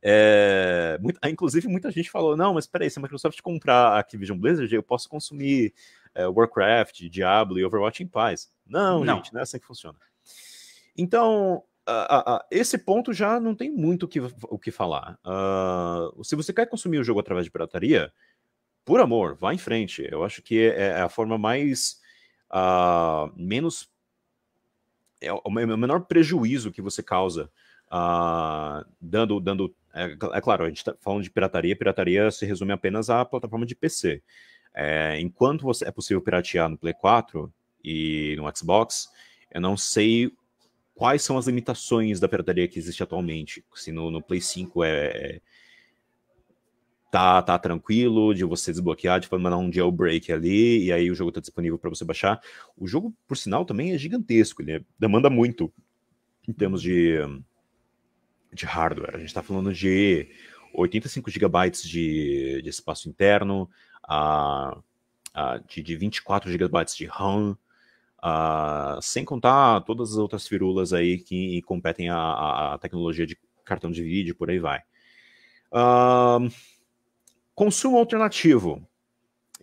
É, muito, ah, inclusive, muita gente falou: não, mas peraí, se a Microsoft comprar a Activision Blizzard, eu posso consumir é, Warcraft, Diablo e Overwatch em paz. Não, não, gente, não é assim que funciona. Então, Uh, uh, uh, esse ponto já não tem muito que, o que falar. Ah, se você quer consumir o jogo através de pirataria, por amor, vá em frente. Eu acho que é, é a forma mais. Ah, menos. É o é menor prejuízo que você causa. Ah, dando. dando é, é, claro, a gente está falando de pirataria, pirataria se resume apenas à plataforma de PC. É, enquanto você, é possível piratear no Play 4 e no Xbox, eu não sei quais são as limitações da pirataria que existe atualmente? Se no, no Play 5 é, é, tá, tá tranquilo de você desbloquear, de mandar um jailbreak ali, e aí o jogo tá disponível para você baixar. O jogo, por sinal, também é gigantesco, ele demanda muito em termos de, de hardware. A gente tá falando de 85 GB de, de espaço interno, a, a, de, de 24 GB de RAM, Uh, sem contar todas as outras firulas aí que competem a, a tecnologia de cartão de vídeo, por aí vai. Uh, consumo alternativo.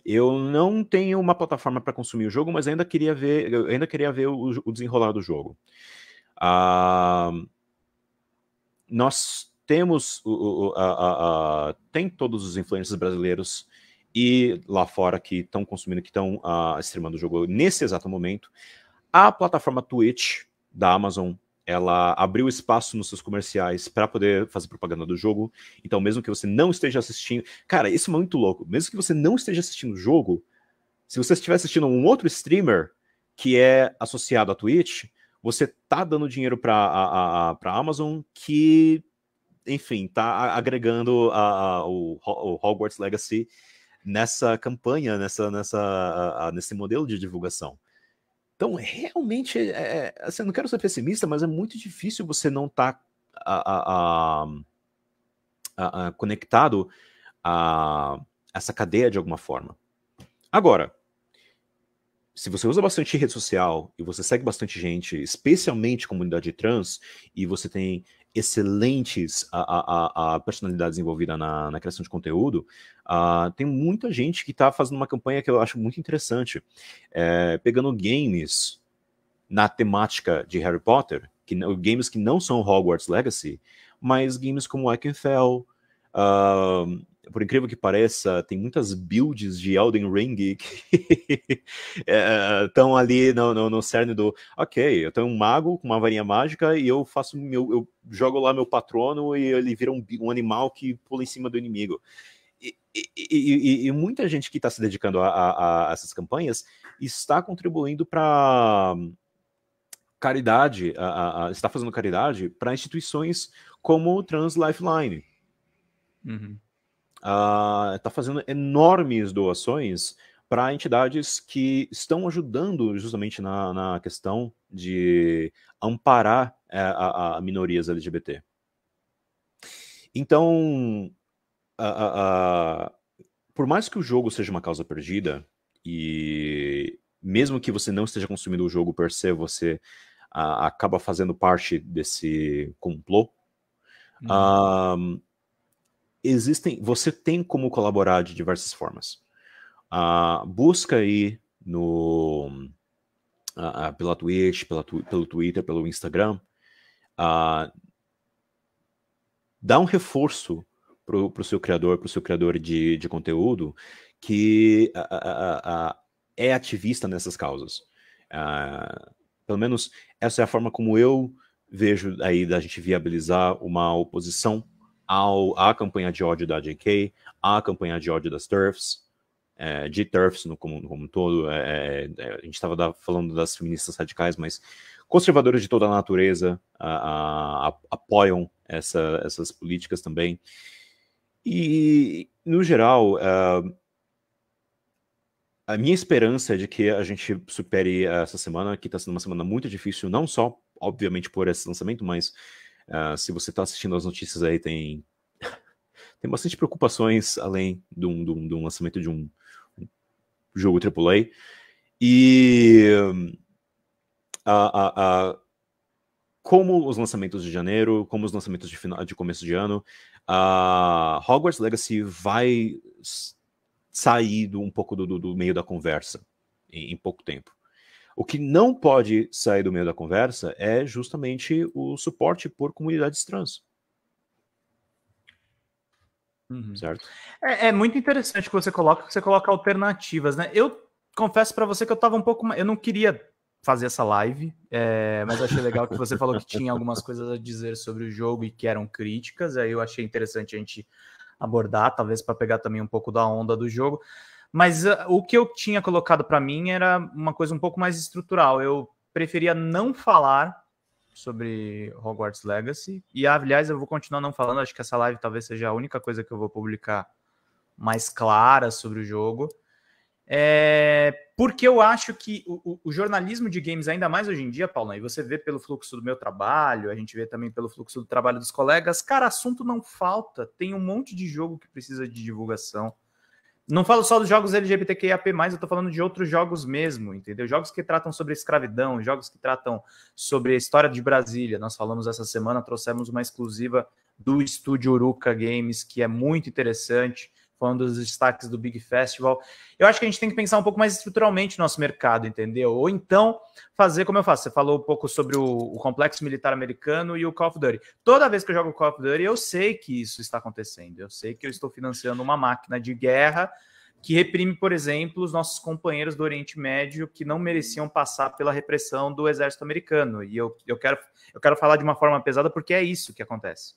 Eu não tenho uma plataforma para consumir o jogo, mas ainda queria ver, ainda queria ver o, o desenrolar do jogo. Uh, nós temos, tem todos os influencers brasileiros e lá fora que estão consumindo, que estão uh, ah, streamando o jogo nesse exato momento. A plataforma Twitch da Amazon, ela abriu espaço nos seus comerciais para poder fazer propaganda do jogo. Então, mesmo que você não esteja assistindo, cara, isso é muito louco. Mesmo que você não esteja assistindo o jogo, se você estiver assistindo um outro streamer que é associado à Twitch, você tá dando dinheiro para a, a, a Amazon que enfim, tá agregando a, o, o Hogwarts Legacy nessa campanha, nessa, nessa, a, a, nesse modelo de divulgação.
Então, realmente, é, é
assim, eu não quero ser pessimista, mas é muito difícil você não estar tá, conectado a essa cadeia de alguma forma. Agora, se você usa bastante rede social e você segue bastante gente, especialmente comunidade trans, e você tem excelentes a, a, a personalidades envolvidas na, na, criação de conteúdo, uh, tem muita gente que está fazendo uma campanha que eu acho muito interessante, é, pegando games na temática de Harry Potter, que games que não são Hogwarts Legacy, mas games como Iconfell, uh, por incrível que pareça, tem muitas builds de Elden Ring que estão [laughs] é, ali no, no, no, cerne do ok, eu tenho um mago com uma varinha mágica e eu faço meu, eu jogo lá meu patrono e ele vira um, um animal que pula em cima do inimigo. E, e, e, e muita gente que está se dedicando a, a, a essas campanhas está contribuindo para caridade, a, a, está fazendo caridade para instituições como Trans Lifeline. Uhum está ah, fazendo enormes doações para entidades que estão ajudando justamente na, na questão de amparar eh, a, a minorias LGBT. Então, a, a, por mais que o jogo seja uma causa perdida, e mesmo que você não esteja consumindo o jogo per se, você ah, acaba fazendo parte desse complô, uhum. Ah, existem, você tem como colaborar de diversas formas. Uh, busca aí no uh, uh, pela Twitch, pela tu, pelo Twitter, pelo Instagram, dá um reforço para o seu criador, para o seu criador de, de conteúdo que é ativista nessas causas. pelo menos essa é a forma como eu vejo aí da gente viabilizar uma oposição ao, à campanha de ódio da JK, à campanha de ódio das TERFs, é, de TERFs no como, como um todo. É, é, é a gente estava falando das feministas radicais, mas conservadores de toda a natureza a, a, a, apoiam essa, essas políticas também. E, no geral, é, a minha esperança é de que a gente supere essa semana, que está sendo uma semana muito difícil, não só, obviamente, por esse lançamento, mas Uh, se você está assistindo as notícias aí, tem, [laughs] tem bastante preocupações além de um, de um, de um lançamento de um, um jogo AAA. E a, a, a, como os lançamentos de janeiro, como os lançamentos de, final, de começo de ano, a Hogwarts Legacy vai sair do, um pouco do, do meio da conversa em, em pouco tempo. O que não pode sair do meio da conversa é justamente o suporte por comunidades trans. Uhum. Certo?
É, é, muito interessante que você coloca, que você coloca alternativas, né? Eu confesso para você que eu estava um pouco, eu não queria fazer essa live, é, mas achei legal que você falou que tinha algumas coisas a dizer sobre o jogo e que eram críticas. Aí eu achei interessante a gente abordar, talvez para pegar também um pouco da onda do jogo. Mas uh, o que eu tinha colocado para mim era uma coisa um pouco mais estrutural. Eu preferia não falar sobre Hogwarts Legacy. E, aliás, eu vou continuar não falando. Acho que essa live talvez seja a única coisa que eu vou publicar mais clara sobre o jogo. É, porque eu acho que o, o, jornalismo de games, ainda mais hoje em dia, Paulo, e você vê pelo fluxo do meu trabalho, a gente vê também pelo fluxo do trabalho dos colegas, cara, assunto não falta, tem um monte de jogo que precisa de divulgação, não falo só dos jogos LGBTQIAP+, eu estou falando de outros jogos mesmo, entendeu? Jogos que tratam sobre escravidão, jogos que tratam sobre a história de Brasília. Nós falamos essa semana, trouxemos uma exclusiva do estúdio Uruka Games, que é muito interessante foi um dos destaques do Big Festival. Eu acho que a gente tem que pensar um pouco mais estruturalmente o nosso mercado, entendeu? Ou então fazer como eu faço. Você falou um pouco sobre o, o, complexo militar americano e o Call of Duty. Toda vez que eu jogo Call of Duty, eu sei que isso está acontecendo. Eu sei que eu estou financiando uma máquina de guerra que reprime, por exemplo, os nossos companheiros do Oriente Médio que não mereciam passar pela repressão do exército americano. E eu, eu, quero, eu quero falar de uma forma pesada porque é isso que acontece.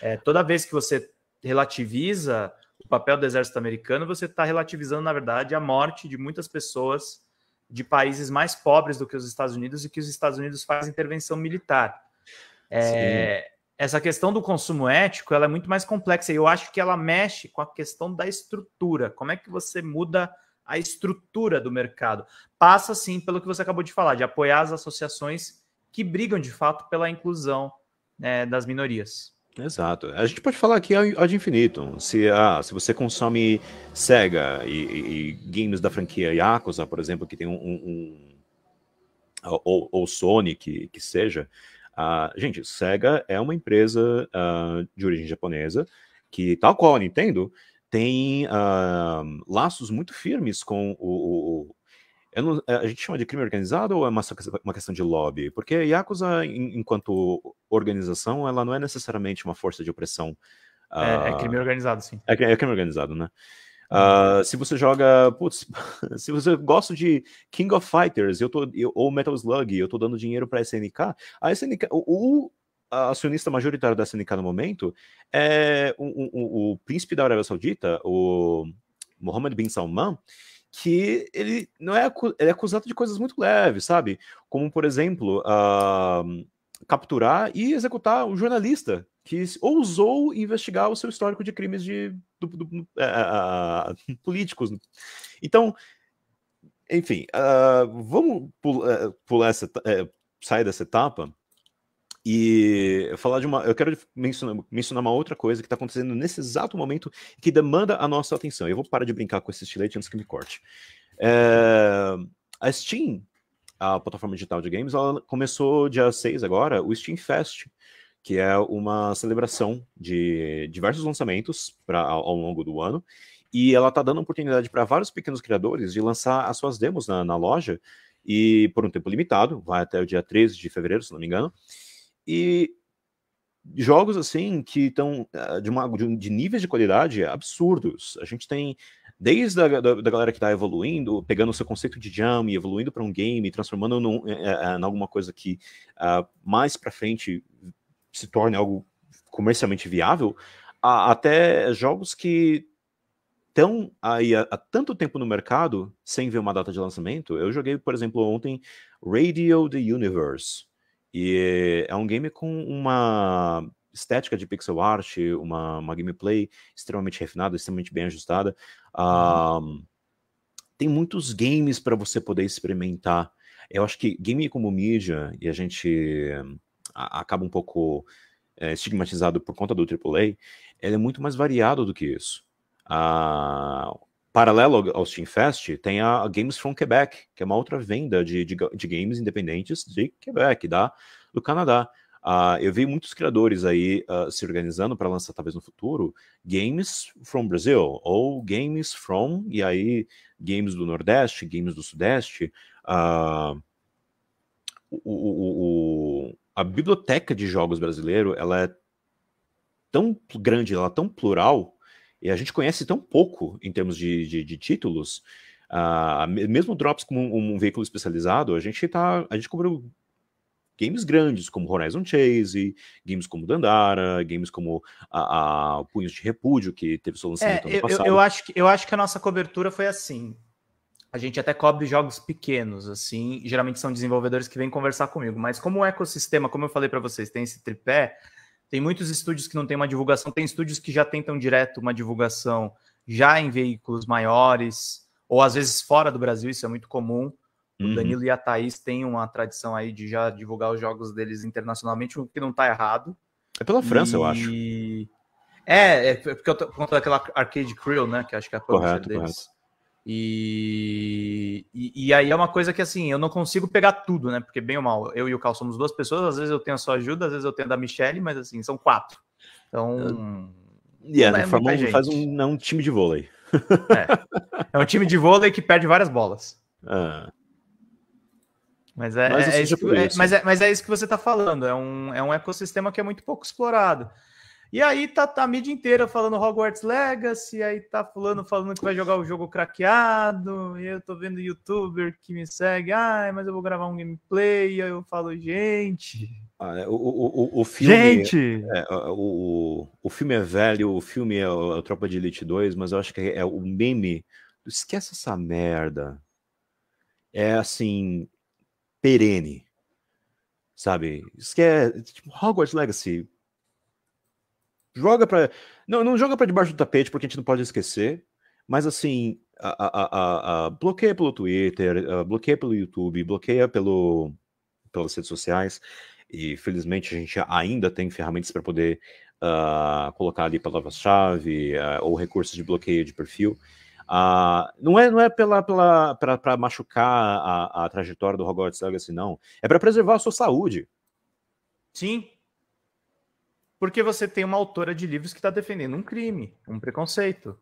É, toda vez que você relativiza o papel do exército americano, você está relativizando, na verdade, a morte de muitas pessoas de países mais pobres do que os Estados Unidos e que os Estados Unidos fazem intervenção militar. É, essa questão do consumo ético ela é muito mais complexa e eu acho que ela mexe com a questão da estrutura. Como é que você muda a estrutura do mercado? Passa, sim, pelo que você acabou de falar, de apoiar as associações que brigam de fato pela inclusão né, das minorias.
Exato. A gente pode falar aqui ad infinitum. Se, ah, se você consome Sega e, e, e games da franquia Yakuza, por exemplo, que tem um. um, um ou, ou Sony, que, que seja. Ah, gente, Sega é uma empresa ah, de origem japonesa que, tal qual a Nintendo, tem ah, laços muito firmes com o, o não, é, a gente chama de crime organizado ou é uma, uma questão de lobby? Porque a Yakuza, em, enquanto organização, ela não é necessariamente uma força de opressão. É, uh, é ah, crime organizado, sim. É, é crime organizado, né? Uh, se você joga, putz, [laughs] se você gosta de King of Fighters eu tô, eu, ou Metal Slug, eu tô dando dinheiro para SNK, a SNK, o, o acionista majoritário da SNK no momento é o, o, o príncipe da Arábia Saudita, o Mohammed bin Salman, que ele não é, ele é acusado de coisas muito leves, sabe? Como, por exemplo, uh, capturar e executar um jornalista que ousou investigar o seu histórico de crimes de do, do, uh, [laughs] políticos. Então, enfim, uh, vamos pular, eh, pular essa, eh, sair dessa etapa e falar de uma. Eu quero mencionar, mencionar uma outra coisa que está acontecendo nesse exato momento que demanda a nossa atenção. Eu vou parar de brincar com esse estilete antes que me corte. É, a Steam, a plataforma digital de games, ela começou dia 6 agora, o Steam Fest, que é uma celebração de diversos lançamentos pra, ao, longo do ano. E ela está dando oportunidade para vários pequenos criadores de lançar as suas demos na, na loja, e por um tempo limitado, vai até o dia 13 de fevereiro, se não me engano. E jogos assim que estão ah, de, de, de níveis de qualidade absurdos. A gente tem desde a da, da galera que está evoluindo, pegando o seu conceito de jam e evoluindo para um game, transformando num, eh, eh, eh, em alguma coisa que uh, mais para frente se torne algo comercialmente viável, a, até jogos que estão aí há, há, tanto tempo no mercado sem ver uma data de lançamento. Eu joguei, por exemplo, ontem Radio the Universe. E é um game com uma estética de pixel art, uma, uma gameplay extremamente refinada, extremamente bem ajustada. Uh, tem muitos games para você poder experimentar. Eu acho que game como mídia, e a gente acaba um pouco é, estigmatizado por conta do AAA, ele é muito mais variado do que isso. Uh, Paralelo ao Steam Fest, tem a Games from Quebec, que é uma outra venda de, de, de games independentes de Quebec, da, do Canadá. Uh, eu vi muitos criadores aí uh, se organizando para lançar, talvez no futuro, games from Brazil, ou games from, e aí games do Nordeste, games do Sudeste. Uh, o, o, o, a biblioteca de jogos brasileiro, ela é tão grande, ela é tão plural, e a gente conhece tão pouco em termos de, de, de títulos. Uh, mesmo Drops como um, um veículo especializado, a gente tá. A gente cobriu games grandes como Horizon Chase, games como Dandara, games como a, a Punhos de Repúdio, que teve seu é, lançamento é, ano eu, passado. Eu
acho, que, eu acho que a nossa cobertura foi assim. A gente até cobre jogos pequenos, assim, geralmente são desenvolvedores que vêm conversar comigo, mas como o ecossistema, como eu falei para vocês, tem esse tripé, tem muitos estúdios que não têm uma divulgação, tem estúdios que já tentam direto uma divulgação já em veículos maiores, ou às vezes fora do Brasil, isso é muito comum. Uhum. O Danilo e a Thaís têm uma tradição aí de já divulgar os jogos deles internacionalmente, o que não está errado. É pela França, e... eu acho. É, é, é porque eu tô, por conta daquela Arcade Crew, né? Que acho que é a publisher deles. Correto. E, e, e, aí é uma coisa que assim, eu não consigo pegar tudo, né? Porque bem ou mal, eu e o Cal somos duas pessoas, às vezes eu tenho a sua ajuda, às vezes eu tenho a da Michelle, mas assim, são quatro.
Então. E yeah, é forma né? 1 faz um, não, é um time de vôlei. É. é um time de vôlei que perde várias bolas. Ah. Mas é, mas é, é isso, é, mas, é,
mas é isso que você está falando. É um, é um ecossistema que é muito pouco explorado. E aí tá, tá a mídia inteira falando Hogwarts Legacy, aí tá fulano falando que vai jogar o jogo craqueado, e eu tô vendo youtuber que me segue, ah, mas eu vou gravar um gameplay, e aí eu falo,
gente... Ah, é, o, o, o, filme, gente! É, é o, o, filme é velho, o filme é a é Tropa de Elite 2, mas eu acho que é, é o meme, esquece essa merda, é assim, perene, sabe? Esquece, tipo, Hogwarts Legacy joga para não, não joga para debaixo do tapete porque a gente não pode esquecer, mas assim a, a, a, bloqueia pelo Twitter, bloqueia pelo YouTube, bloqueia pelo pelas redes sociais e felizmente a gente ainda tem ferramentas para poder uh, colocar ali palavras-chave uh, ou recursos de bloqueio de perfil. Uh, não é não é pela para machucar a, a trajetória do Hogwarts Legacy não, é para preservar a sua saúde. Sim, porque você tem uma autora de livros que está
defendendo um crime, um preconceito.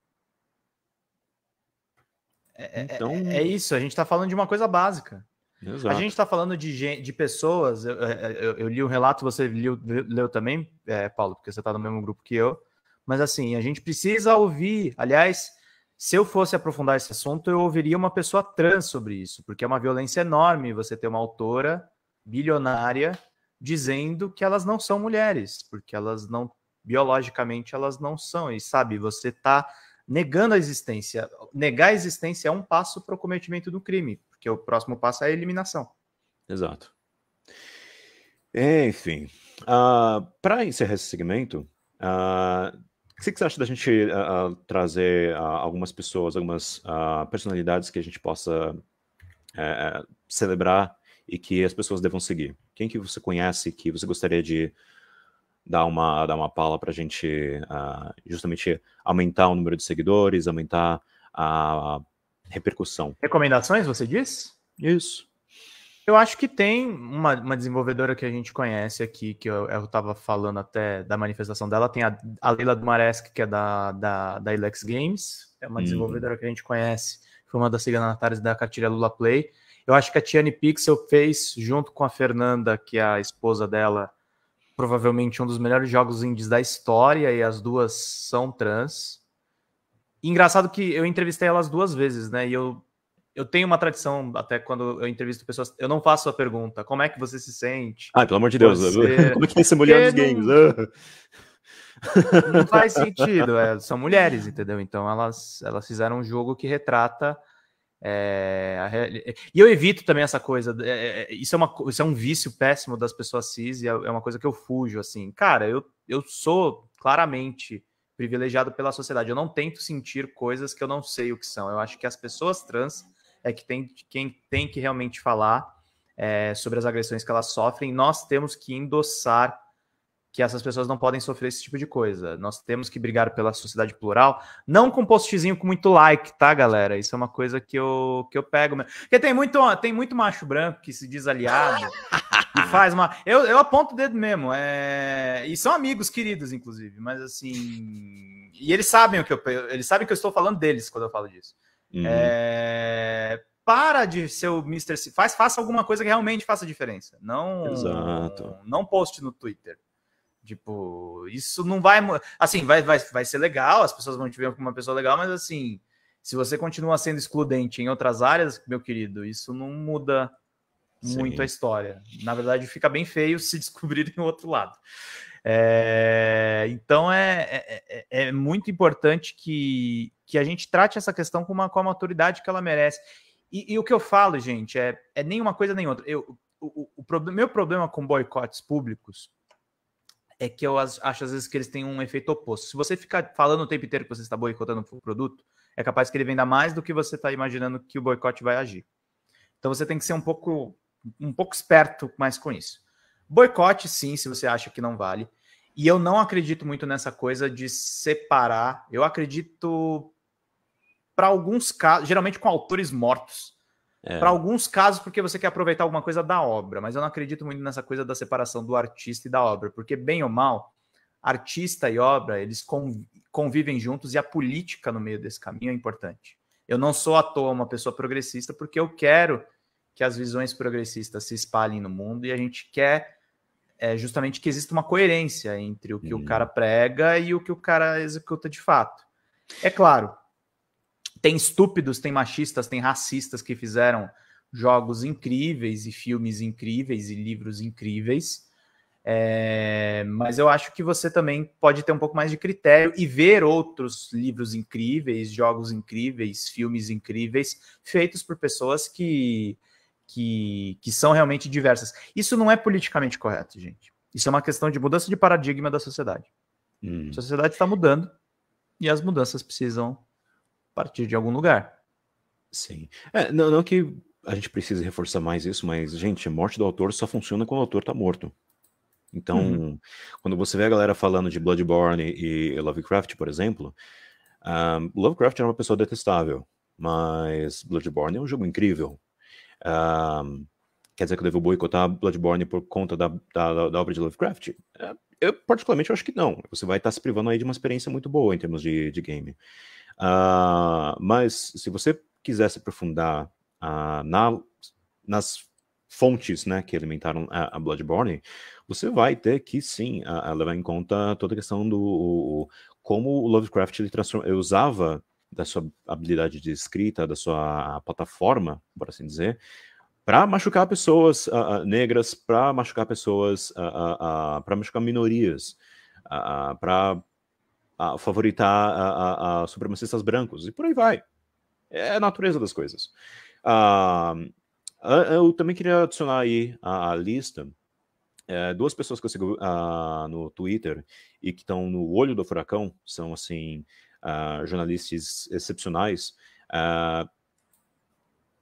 É, é, então... é, é isso, a gente está falando de uma coisa básica. Exato. A gente está falando de, de pessoas. Eu, é, é, eu, eu, li um relato, você liu, leu também, é, Paulo, porque você está no mesmo grupo que eu. Mas assim, a gente precisa ouvir. Aliás, se eu fosse aprofundar esse assunto, eu ouviria uma pessoa trans sobre isso, porque é uma violência enorme você ter uma autora bilionária dizendo que elas não são mulheres, porque elas não biologicamente elas não são. E sabe, você está negando a existência. Negar a existência é um passo para o cometimento do crime, porque o próximo passo é a eliminação.
Exato. Enfim, uh, ah, para encerrar esse segmento, uh, o que você acha da gente uh, trazer algumas pessoas, algumas personalidades que a gente possa eh, eh, celebrar e que as pessoas devam seguir? Quem que você conhece que você gostaria de dar uma, dar uma pala para a gente uh, justamente aumentar o número de seguidores, aumentar a repercussão?
Recomendações, você disse? Isso. Eu acho que tem uma, uma, desenvolvedora que a gente conhece aqui, que eu, estava falando até da manifestação dela, tem a, a Leila Dumaresque, que é da, da, da Ilex Games, é uma hum. desenvolvedora que a gente conhece, foi uma das signatárias da cartilha Lula Play, eu acho que a Tiane Pixel fez, junto com a Fernanda, que é a esposa dela, provavelmente um dos melhores jogos indies da história, e as duas são trans. engraçado que eu entrevistei elas duas vezes, né? E eu, eu tenho uma tradição, até quando eu entrevisto pessoas, eu não faço a pergunta, como é que você se sente? Ah, pelo amor de Deus, você... [laughs] como é que você ser mulher Porque
não... games? Ah. não faz sentido,
é, são mulheres, entendeu? Então elas, elas fizeram um jogo que retrata é, e eu evito também essa coisa. É, é, é isso, é uma, isso é um vício péssimo das pessoas cis e é, é uma coisa que eu fujo. Assim, cara, eu, eu sou claramente privilegiado pela sociedade. Eu não tento sentir coisas que eu não sei o que são. Eu acho que as pessoas trans é que tem, quem tem que realmente falar é, sobre as agressões que elas sofrem. Nós temos que endossar que essas pessoas não podem sofrer esse tipo de coisa. Nós temos que brigar pela sociedade plural, não com postzinho com muito like, tá, galera? Isso é uma coisa que eu, que eu pego. Porque tem muito, tem muito macho branco que se diz aliado [laughs] e faz uma. Eu, eu aponto o dedo mesmo. É... E são amigos queridos, inclusive, mas assim. E eles sabem o que eu. Eles sabem que eu estou falando deles quando eu falo disso. Uhum. É para de ser o Mr. C. Faz, faça alguma coisa que realmente faça diferença. Não, Exato. não poste no Twitter. Tipo, isso não vai. Assim, vai, vai, vai ser legal, as pessoas vão te ver como uma pessoa legal, mas assim, se você continua sendo excludente em outras áreas, meu querido, isso não muda muito a história. Na verdade, fica bem feio se [laughs] descobrirem o outro lado. É, então é é, é, é, é, muito importante que, que a gente trate essa questão com, uma, com a maturidade que ela merece. E, e o que eu falo, gente, é, é nem uma coisa nem outra. Eu, o, o, o meu problema com boicotes públicos é que eu acho às vezes que eles têm um efeito oposto. Se você ficar falando o tempo inteiro que você está boicotando o produto, é capaz que ele venda mais do que você está imaginando que o boicote vai agir. Então você tem que ser um pouco um pouco esperto mais com isso. Boicote, sim, se você acha que não vale. E eu não acredito muito nessa coisa de separar. Eu acredito para alguns casos, geralmente com autores mortos. É. Para alguns casos, porque você quer aproveitar alguma coisa da obra, mas eu não acredito muito nessa coisa da separação do artista e da obra, porque, bem ou mal, artista e obra eles convivem juntos e a política no meio desse caminho é importante. Eu não sou à toa uma pessoa progressista, porque eu quero que as visões progressistas se espalhem no mundo e a gente quer é, justamente que exista uma coerência entre o que o cara prega e o que o cara executa de fato. É claro, tem estúpidos, tem machistas, tem racistas que fizeram jogos incríveis e filmes incríveis e livros incríveis. É, mas eu acho que você também pode ter um pouco mais de critério e ver outros livros incríveis, jogos incríveis, filmes incríveis, feitos por pessoas que, que, que são realmente diversas. Isso não é politicamente correto, gente. Isso é uma questão de mudança de paradigma da sociedade. Hum. A sociedade está mudando e as mudanças precisam
partir de algum lugar. Sim. É, não, não que a gente precise reforçar mais isso, mas, gente, a morte do autor só funciona quando o autor tá morto. Então, uhum. quando você vê a galera falando de Bloodborne e Lovecraft, por exemplo, um, ah, Lovecraft era uma pessoa detestável, mas Bloodborne é um jogo incrível. Um, ah, quer dizer que eu devo boicotar Bloodborne por conta da, da, da obra de Lovecraft? É, eu, particularmente, eu acho que não. Você vai estar tá se privando aí de uma experiência muito boa em termos de, de game. Uh, mas se você quiser se aprofundar uh, na, nas fontes né, que alimentaram a, a, Bloodborne, você vai ter que sim a, a levar em conta toda a questão do o, o, como o Lovecraft ele transforma, ele usava da sua habilidade de escrita, da sua plataforma, por assim dizer, para machucar pessoas uh, negras, para machucar pessoas, para machucar minorias, para a favoritar a, a, a supremacistas brancos, e por aí vai. É a natureza das coisas. Ah, eu também queria adicionar aí à, lista é, duas pessoas que eu sigo ah, no Twitter e que estão no olho do furacão, são, assim, ah, jornalistas excepcionais, ah,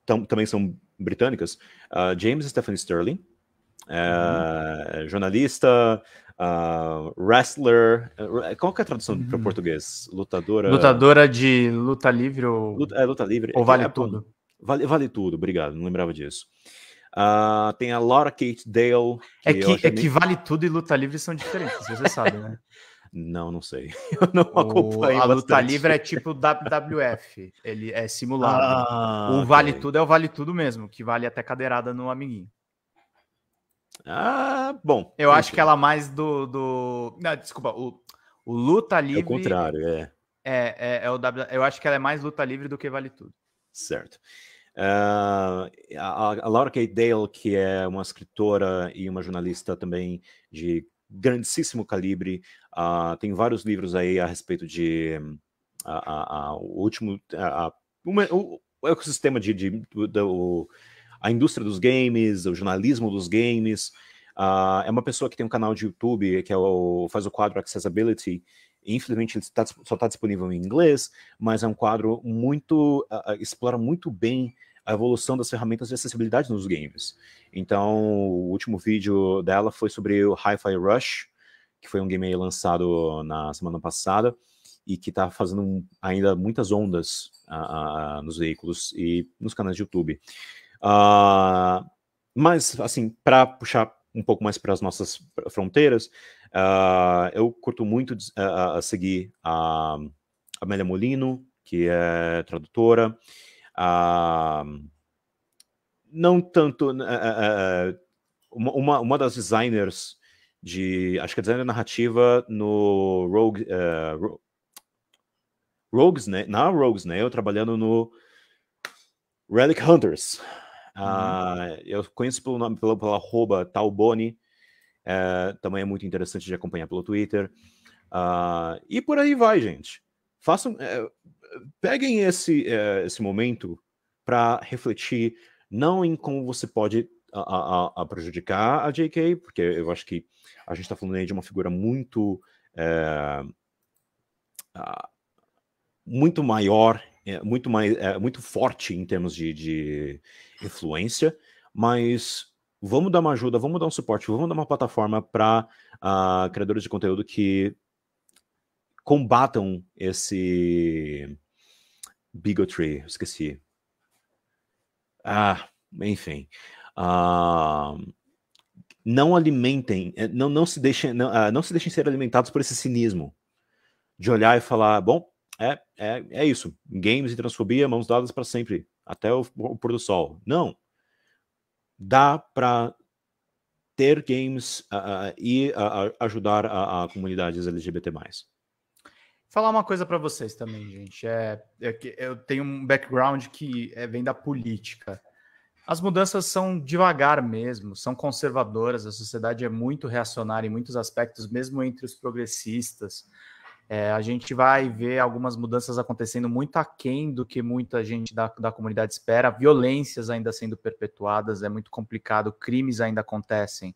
tam, também são britânicas, ah, James Stephanie Sterling, Uhum. É, é jornalista, uh, wrestler. É, qual que é a tradução uhum. para português? Lutadora. Lutadora
de luta livre ou. Luta, é, luta livre. Ou vale é, tudo.
Vale, vale tudo, obrigado, não lembrava disso. Uh, tem a Laura Kate Dale. Que é, que, é que
vale tudo e luta livre são diferentes, você sabe, né?
[laughs] Não, não sei. [laughs] Eu não o, acompanho. A bastante. luta livre é tipo
WWF. Ele é simulado. Ah, o vale okay. tudo é o vale tudo mesmo, que vale até cadeirada no amiguinho. Ah, bom. Eu acho que ela mais do. do... Não, desculpa, o,
o Luta Livre. É o contrário, é.
É, é, é o w... Eu acho que ela é mais luta livre do que vale tudo.
Certo. Uh, a, Laura K. Dale, que é uma escritora e uma jornalista também de grandíssimo calibre, uh, tem vários livros aí a respeito de. Uh, uh, uh o último. Uh, uma, o, o ecossistema de, de, de, do, a indústria dos games, o jornalismo dos games. Uh, é uma pessoa que tem um canal de YouTube que é o, faz o quadro Accessibility. Infelizmente, ele tá, só está disponível em inglês, mas é um quadro muito. Uh, explora muito bem a evolução das ferramentas de acessibilidade nos games. Então, o último vídeo dela foi sobre o Hi-Fi Rush, que foi um game lançado na semana passada e que está fazendo ainda muitas ondas uh, nos veículos e nos canais de YouTube. Uh, mas, assim, para puxar um pouco mais para as nossas fronteiras, uh, eu curto muito ah, seguir a Amélia Molino, que é tradutora. não tanto. Eh, eh, eh, uma, uma das designers de. Acho que é designer narrativa no Rogue. Rogues, né? Na Rogues, né? Eu trabalhando no Relic Hunters. Uh, eu conheço pelo nome, pelo, pelo arroba Talboni, uh, também é muito interessante de acompanhar pelo Twitter. Uh, e por aí vai, gente. Façam, eh, peguem esse, eh, esse momento para refletir, não em como você pode a, a, a, prejudicar a JK, porque eu acho que a gente está falando aí de uma figura muito. Ah, muito maior é, muito mais é, muito forte em termos de, de influência, mas vamos dar uma ajuda, vamos dar um suporte, vamos dar uma plataforma para uh, ah, criadores de conteúdo que combatam esse bigotry, esqueci. Ah, enfim. Uh, não alimentem, é, não, não se deixem não, uh, não se deixem ser alimentados por esse cinismo de olhar e falar, bom, é, é, é isso. Games e transfobia, mãos dadas para sempre, até o, o pôr do sol. Não. Dá para ter games uh, e uh, ajudar a, a comunidades LGBT.
Falar uma coisa para vocês também, gente. É, é, que eu tenho um background que é, vem da política. As mudanças são devagar mesmo, são conservadoras, a sociedade é muito reacionária em muitos aspectos, mesmo entre os progressistas. É, a gente vai ver algumas mudanças acontecendo muito aquém do que muita gente da, da comunidade espera, violências ainda sendo perpetuadas, é muito complicado, crimes ainda acontecem,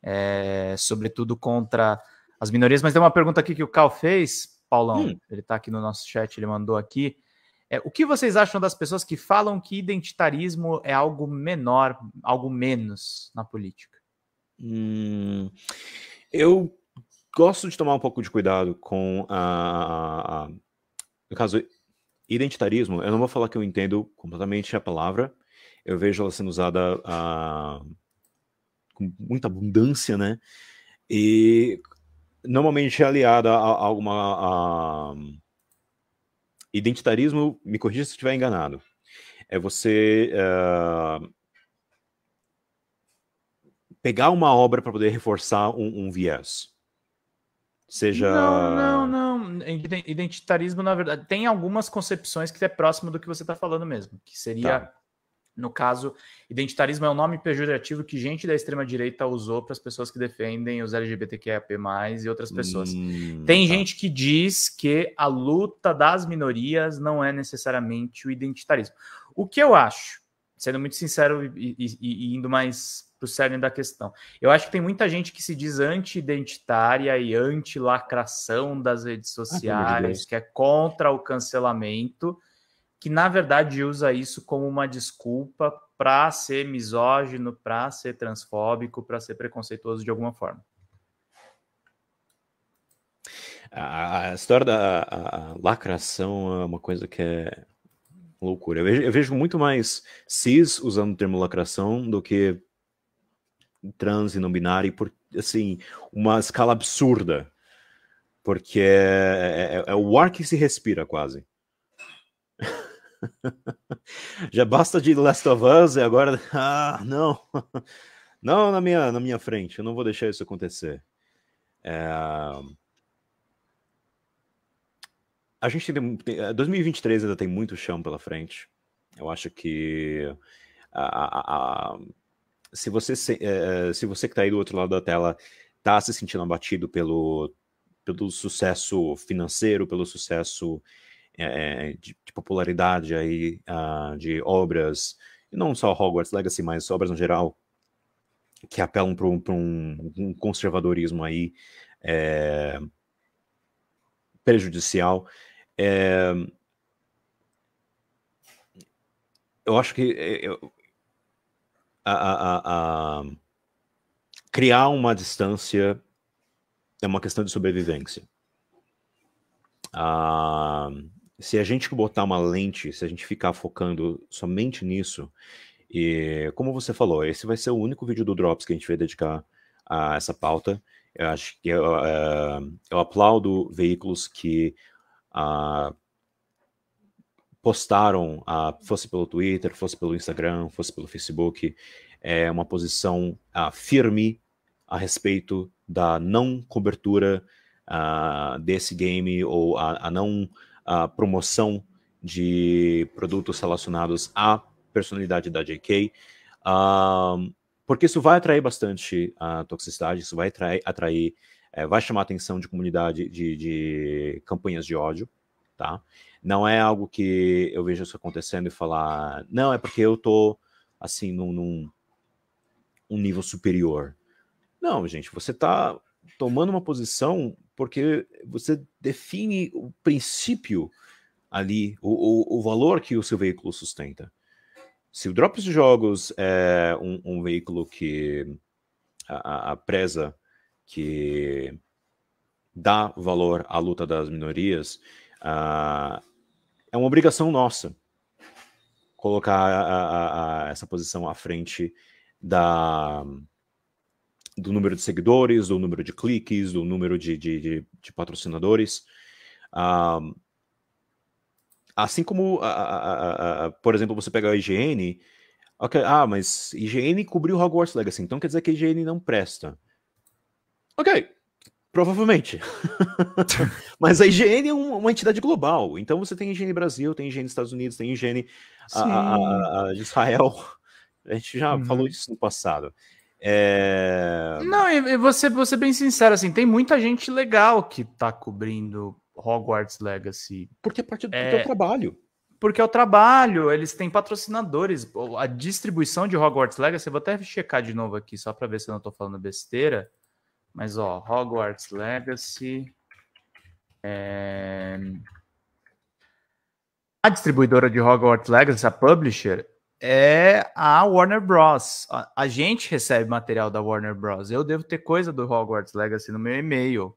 é, sobretudo contra as minorias. Mas tem uma pergunta aqui que o Cal fez, Paulão, hum. ele está aqui no nosso chat, ele mandou aqui. É, o que vocês acham das pessoas que falam que identitarismo é algo menor, algo menos na política?
Hum, eu gosto de tomar um pouco de cuidado com a, a, a, no caso identitarismo. Eu não vou falar que eu entendo completamente a palavra. Eu vejo ela sendo usada a, ah, com muita abundância, né? E normalmente é aliada a, alguma identitarismo. Me corrija se estiver enganado. É você eh, pegar uma obra para poder reforçar um, um viés. Seja. Não,
não, não. Identitarismo, na verdade, tem algumas concepções que é próximo do que você está falando mesmo, que seria. Tá. No caso, identitarismo é um nome pejorativo que gente da extrema-direita usou para as pessoas que defendem os LGBTQIAP+, e outras pessoas. Hum, Tem tá. gente que diz que a luta das minorias não é necessariamente o identitarismo. O que eu acho, sendo muito sincero e, e, e indo mais o cerne da questão. Eu acho que tem muita gente que se diz anti-identitária e anti-lacração das redes ah, sociais, que é contra o cancelamento, que na verdade usa isso como uma desculpa para ser misógino, para ser transfóbico, para ser preconceituoso de alguma forma.
A, a história da a, a lacração é uma coisa que é loucura. Eu vejo, eu vejo, muito mais cis usando o termo lacração do que trans e não binário, por, assim, uma escala absurda, porque é, é, é, é o ar que se respira quase. [laughs] Já basta de Last of Us e agora, [laughs] ah, não, não na minha, na minha frente, eu não vou deixar isso acontecer. É... A gente tem, tem, 2023 é, ainda tem muito chão pela frente. Eu acho que a, a, a se você é, se você que está aí do outro lado da tela está se sentindo abatido pelo, pelo sucesso financeiro, pelo sucesso é, de, de, popularidade aí uh, de obras, e não só Hogwarts Legacy, mas obras no geral que apelam para um, um, conservadorismo aí é, prejudicial. eu acho que eu, a, a, a, criar uma distância é uma questão de sobrevivência. Ah, se a gente botar uma lente, se a gente ficar focando somente nisso, e como você falou, esse vai ser o único vídeo do Drops que a gente vai dedicar a essa pauta. Eu acho que eu, eh, eu aplaudo veículos que ah, postaram, ah, fosse pelo Twitter, fosse pelo Instagram, fosse pelo Facebook, é, uma posição ah, firme a respeito da não cobertura ah, desse game ou a, a não a ah, promoção de produtos relacionados à personalidade da JK, ah, porque isso vai atrair bastante a toxicidade, isso vai atrair, atrair é, vai chamar a atenção de comunidade de, de campanhas de ódio, tá? Não é algo que eu vejo isso acontecendo e falar, não, é porque eu tô assim num, num um nível superior. Não, gente, você tá tomando uma posição porque você define o princípio ali, o, o, o valor que o seu veículo sustenta. Se o Drops de Jogos é um, um veículo que a, a preza que dá valor à luta das minorias, uh, é uma obrigação nossa colocar a, a, a essa posição à frente da, do número de seguidores, do número de cliques, do número de, de, de, de patrocinadores. Ah, assim como, a, por exemplo, você pega a IGN, okay, ah, mas IGN cobriu Hogwarts Legacy, então quer dizer que a IGN não presta. Ok, Provavelmente. [laughs] Mas a higiene é uma entidade global. Então você tem higiene Brasil, tem higiene Estados Unidos, tem higiene a, a, a Israel. A gente já uhum. falou isso no passado. É...
Não, e você você é bem sincero assim, tem muita gente legal que tá cobrindo Hogwarts Legacy. Porque é parte do é... teu é, trabalho. Porque é o trabalho, eles têm patrocinadores. A distribuição de Hogwarts Legacy, eu vou até checar de novo aqui, só para ver se eu não tô falando besteira. Mas, ó, Hogwarts Legacy. É... A distribuidora de Hogwarts Legacy, a publisher, é a Warner Bros. A, a, gente recebe material da Warner Bros. Eu devo ter coisa do Hogwarts Legacy no meu e-mail.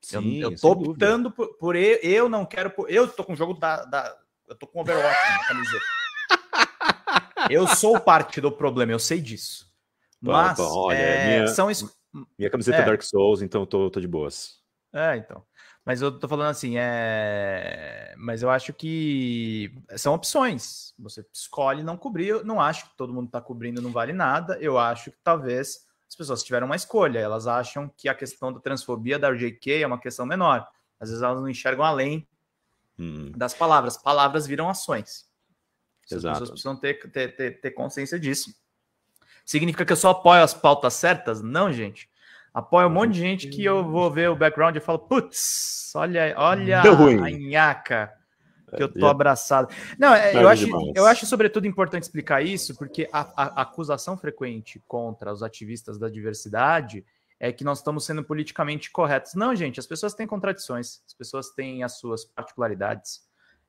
Sim, eu, eu tô optando por, por, eu, eu não quero. Por, eu tô com o jogo da, da. Eu tô com Overwatch na camiseta. eu sou parte do problema, eu sei disso. Tá Mas bom, bom, olha, é, minha... são,
minha camiseta é, é. Dark Souls, então tô, tô de boas.
É, então. Mas eu tô falando assim, é. Mas eu acho que são opções. Você escolhe não cobrir. Eu não acho que todo mundo tá cobrindo, não vale nada. Eu acho que talvez as pessoas tiveram uma escolha. Elas acham que a questão da transfobia da RJK é uma questão menor. Às vezes elas não enxergam além hum. das palavras. Palavras viram ações. Exato. As pessoas precisam ter, ter, ter, ter consciência disso. Significa que eu só apoio as pautas certas? Não, gente. Apoio um monte de gente que eu vou ver o background e falo, putz, olha, olha ruim. a nhaca que eu é, tô abraçado. Não, é, eu, acho, eu acho sobretudo importante explicar isso, porque a, a, a, acusação frequente contra os ativistas da diversidade é que nós estamos sendo politicamente corretos. Não, gente, as pessoas têm contradições, as pessoas têm as suas particularidades.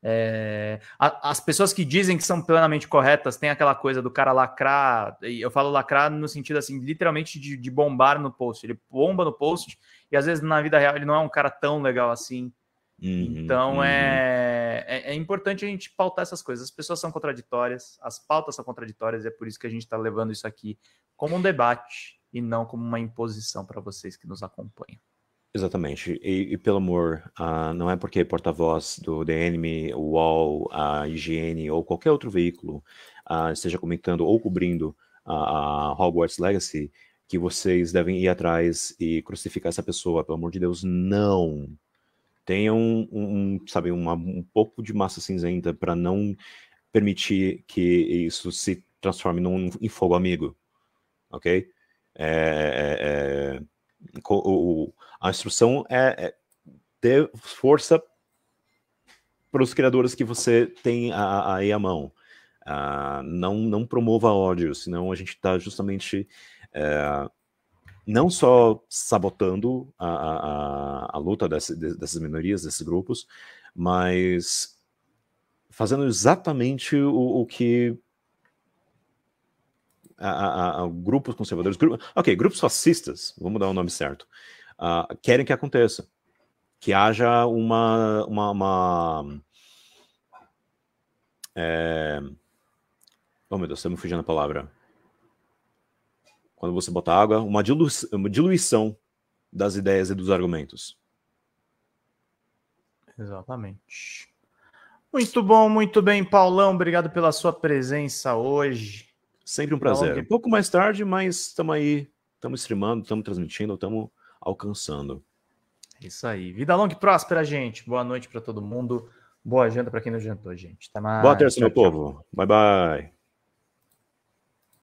É, a, as pessoas que dizem que são plenamente corretas têm aquela coisa do cara lacrar, e eu falo lacrar no sentido assim, literalmente de, de, bombar no post. Ele bomba no post e às vezes na vida real ele não é um cara tão legal assim. Então, uhum, então uhum. É, é, é, importante a gente pautar essas coisas. As pessoas são contraditórias, as pautas são contraditórias, e é por isso que a gente está levando isso aqui como um debate e não como uma imposição para vocês que nos acompanham.
Exatamente. E, e, pelo amor, uh, não é porque porta-voz do DNM, Enemy, UOL, a uh, IGN ou qualquer outro veículo uh, esteja comentando ou cobrindo a Hogwarts Legacy que vocês devem ir atrás e crucificar essa pessoa. Pelo amor de Deus, não. Tenham, um, um, sabe, uma, um pouco de massa cinzenta para não permitir que isso se transforme num, em fogo amigo. Ok? é... é, é o, a instrução é, é ter força para os criadores que você tem aí à mão. Uh, não, não promova ódio, senão a gente está justamente é, não só sabotando a, a, a, a luta desse, dessas minorias, desses grupos, mas fazendo exatamente o, o que a, a, a grupos conservadores, ok, grupos fascistas, vamos dar o nome certo, uh, querem que aconteça, que haja uma, uma, uma é... oh meu Deus, está me fugindo a palavra, quando você bota água, uma, dilu uma diluição das ideias e dos argumentos.
Exatamente.
Muito bom, muito bem, Paulão. Obrigado pela sua presença hoje. Sempre um prazer. Um pouco mais tarde, mas estamos aí, estamos streamando, estamos transmitindo, estamos alcançando. É isso aí. Vida longa e próspera, gente. Boa noite para todo
mundo. Boa janta para quem não jantou, gente. Até mais. Boa terça, meu
povo. Bye, bye.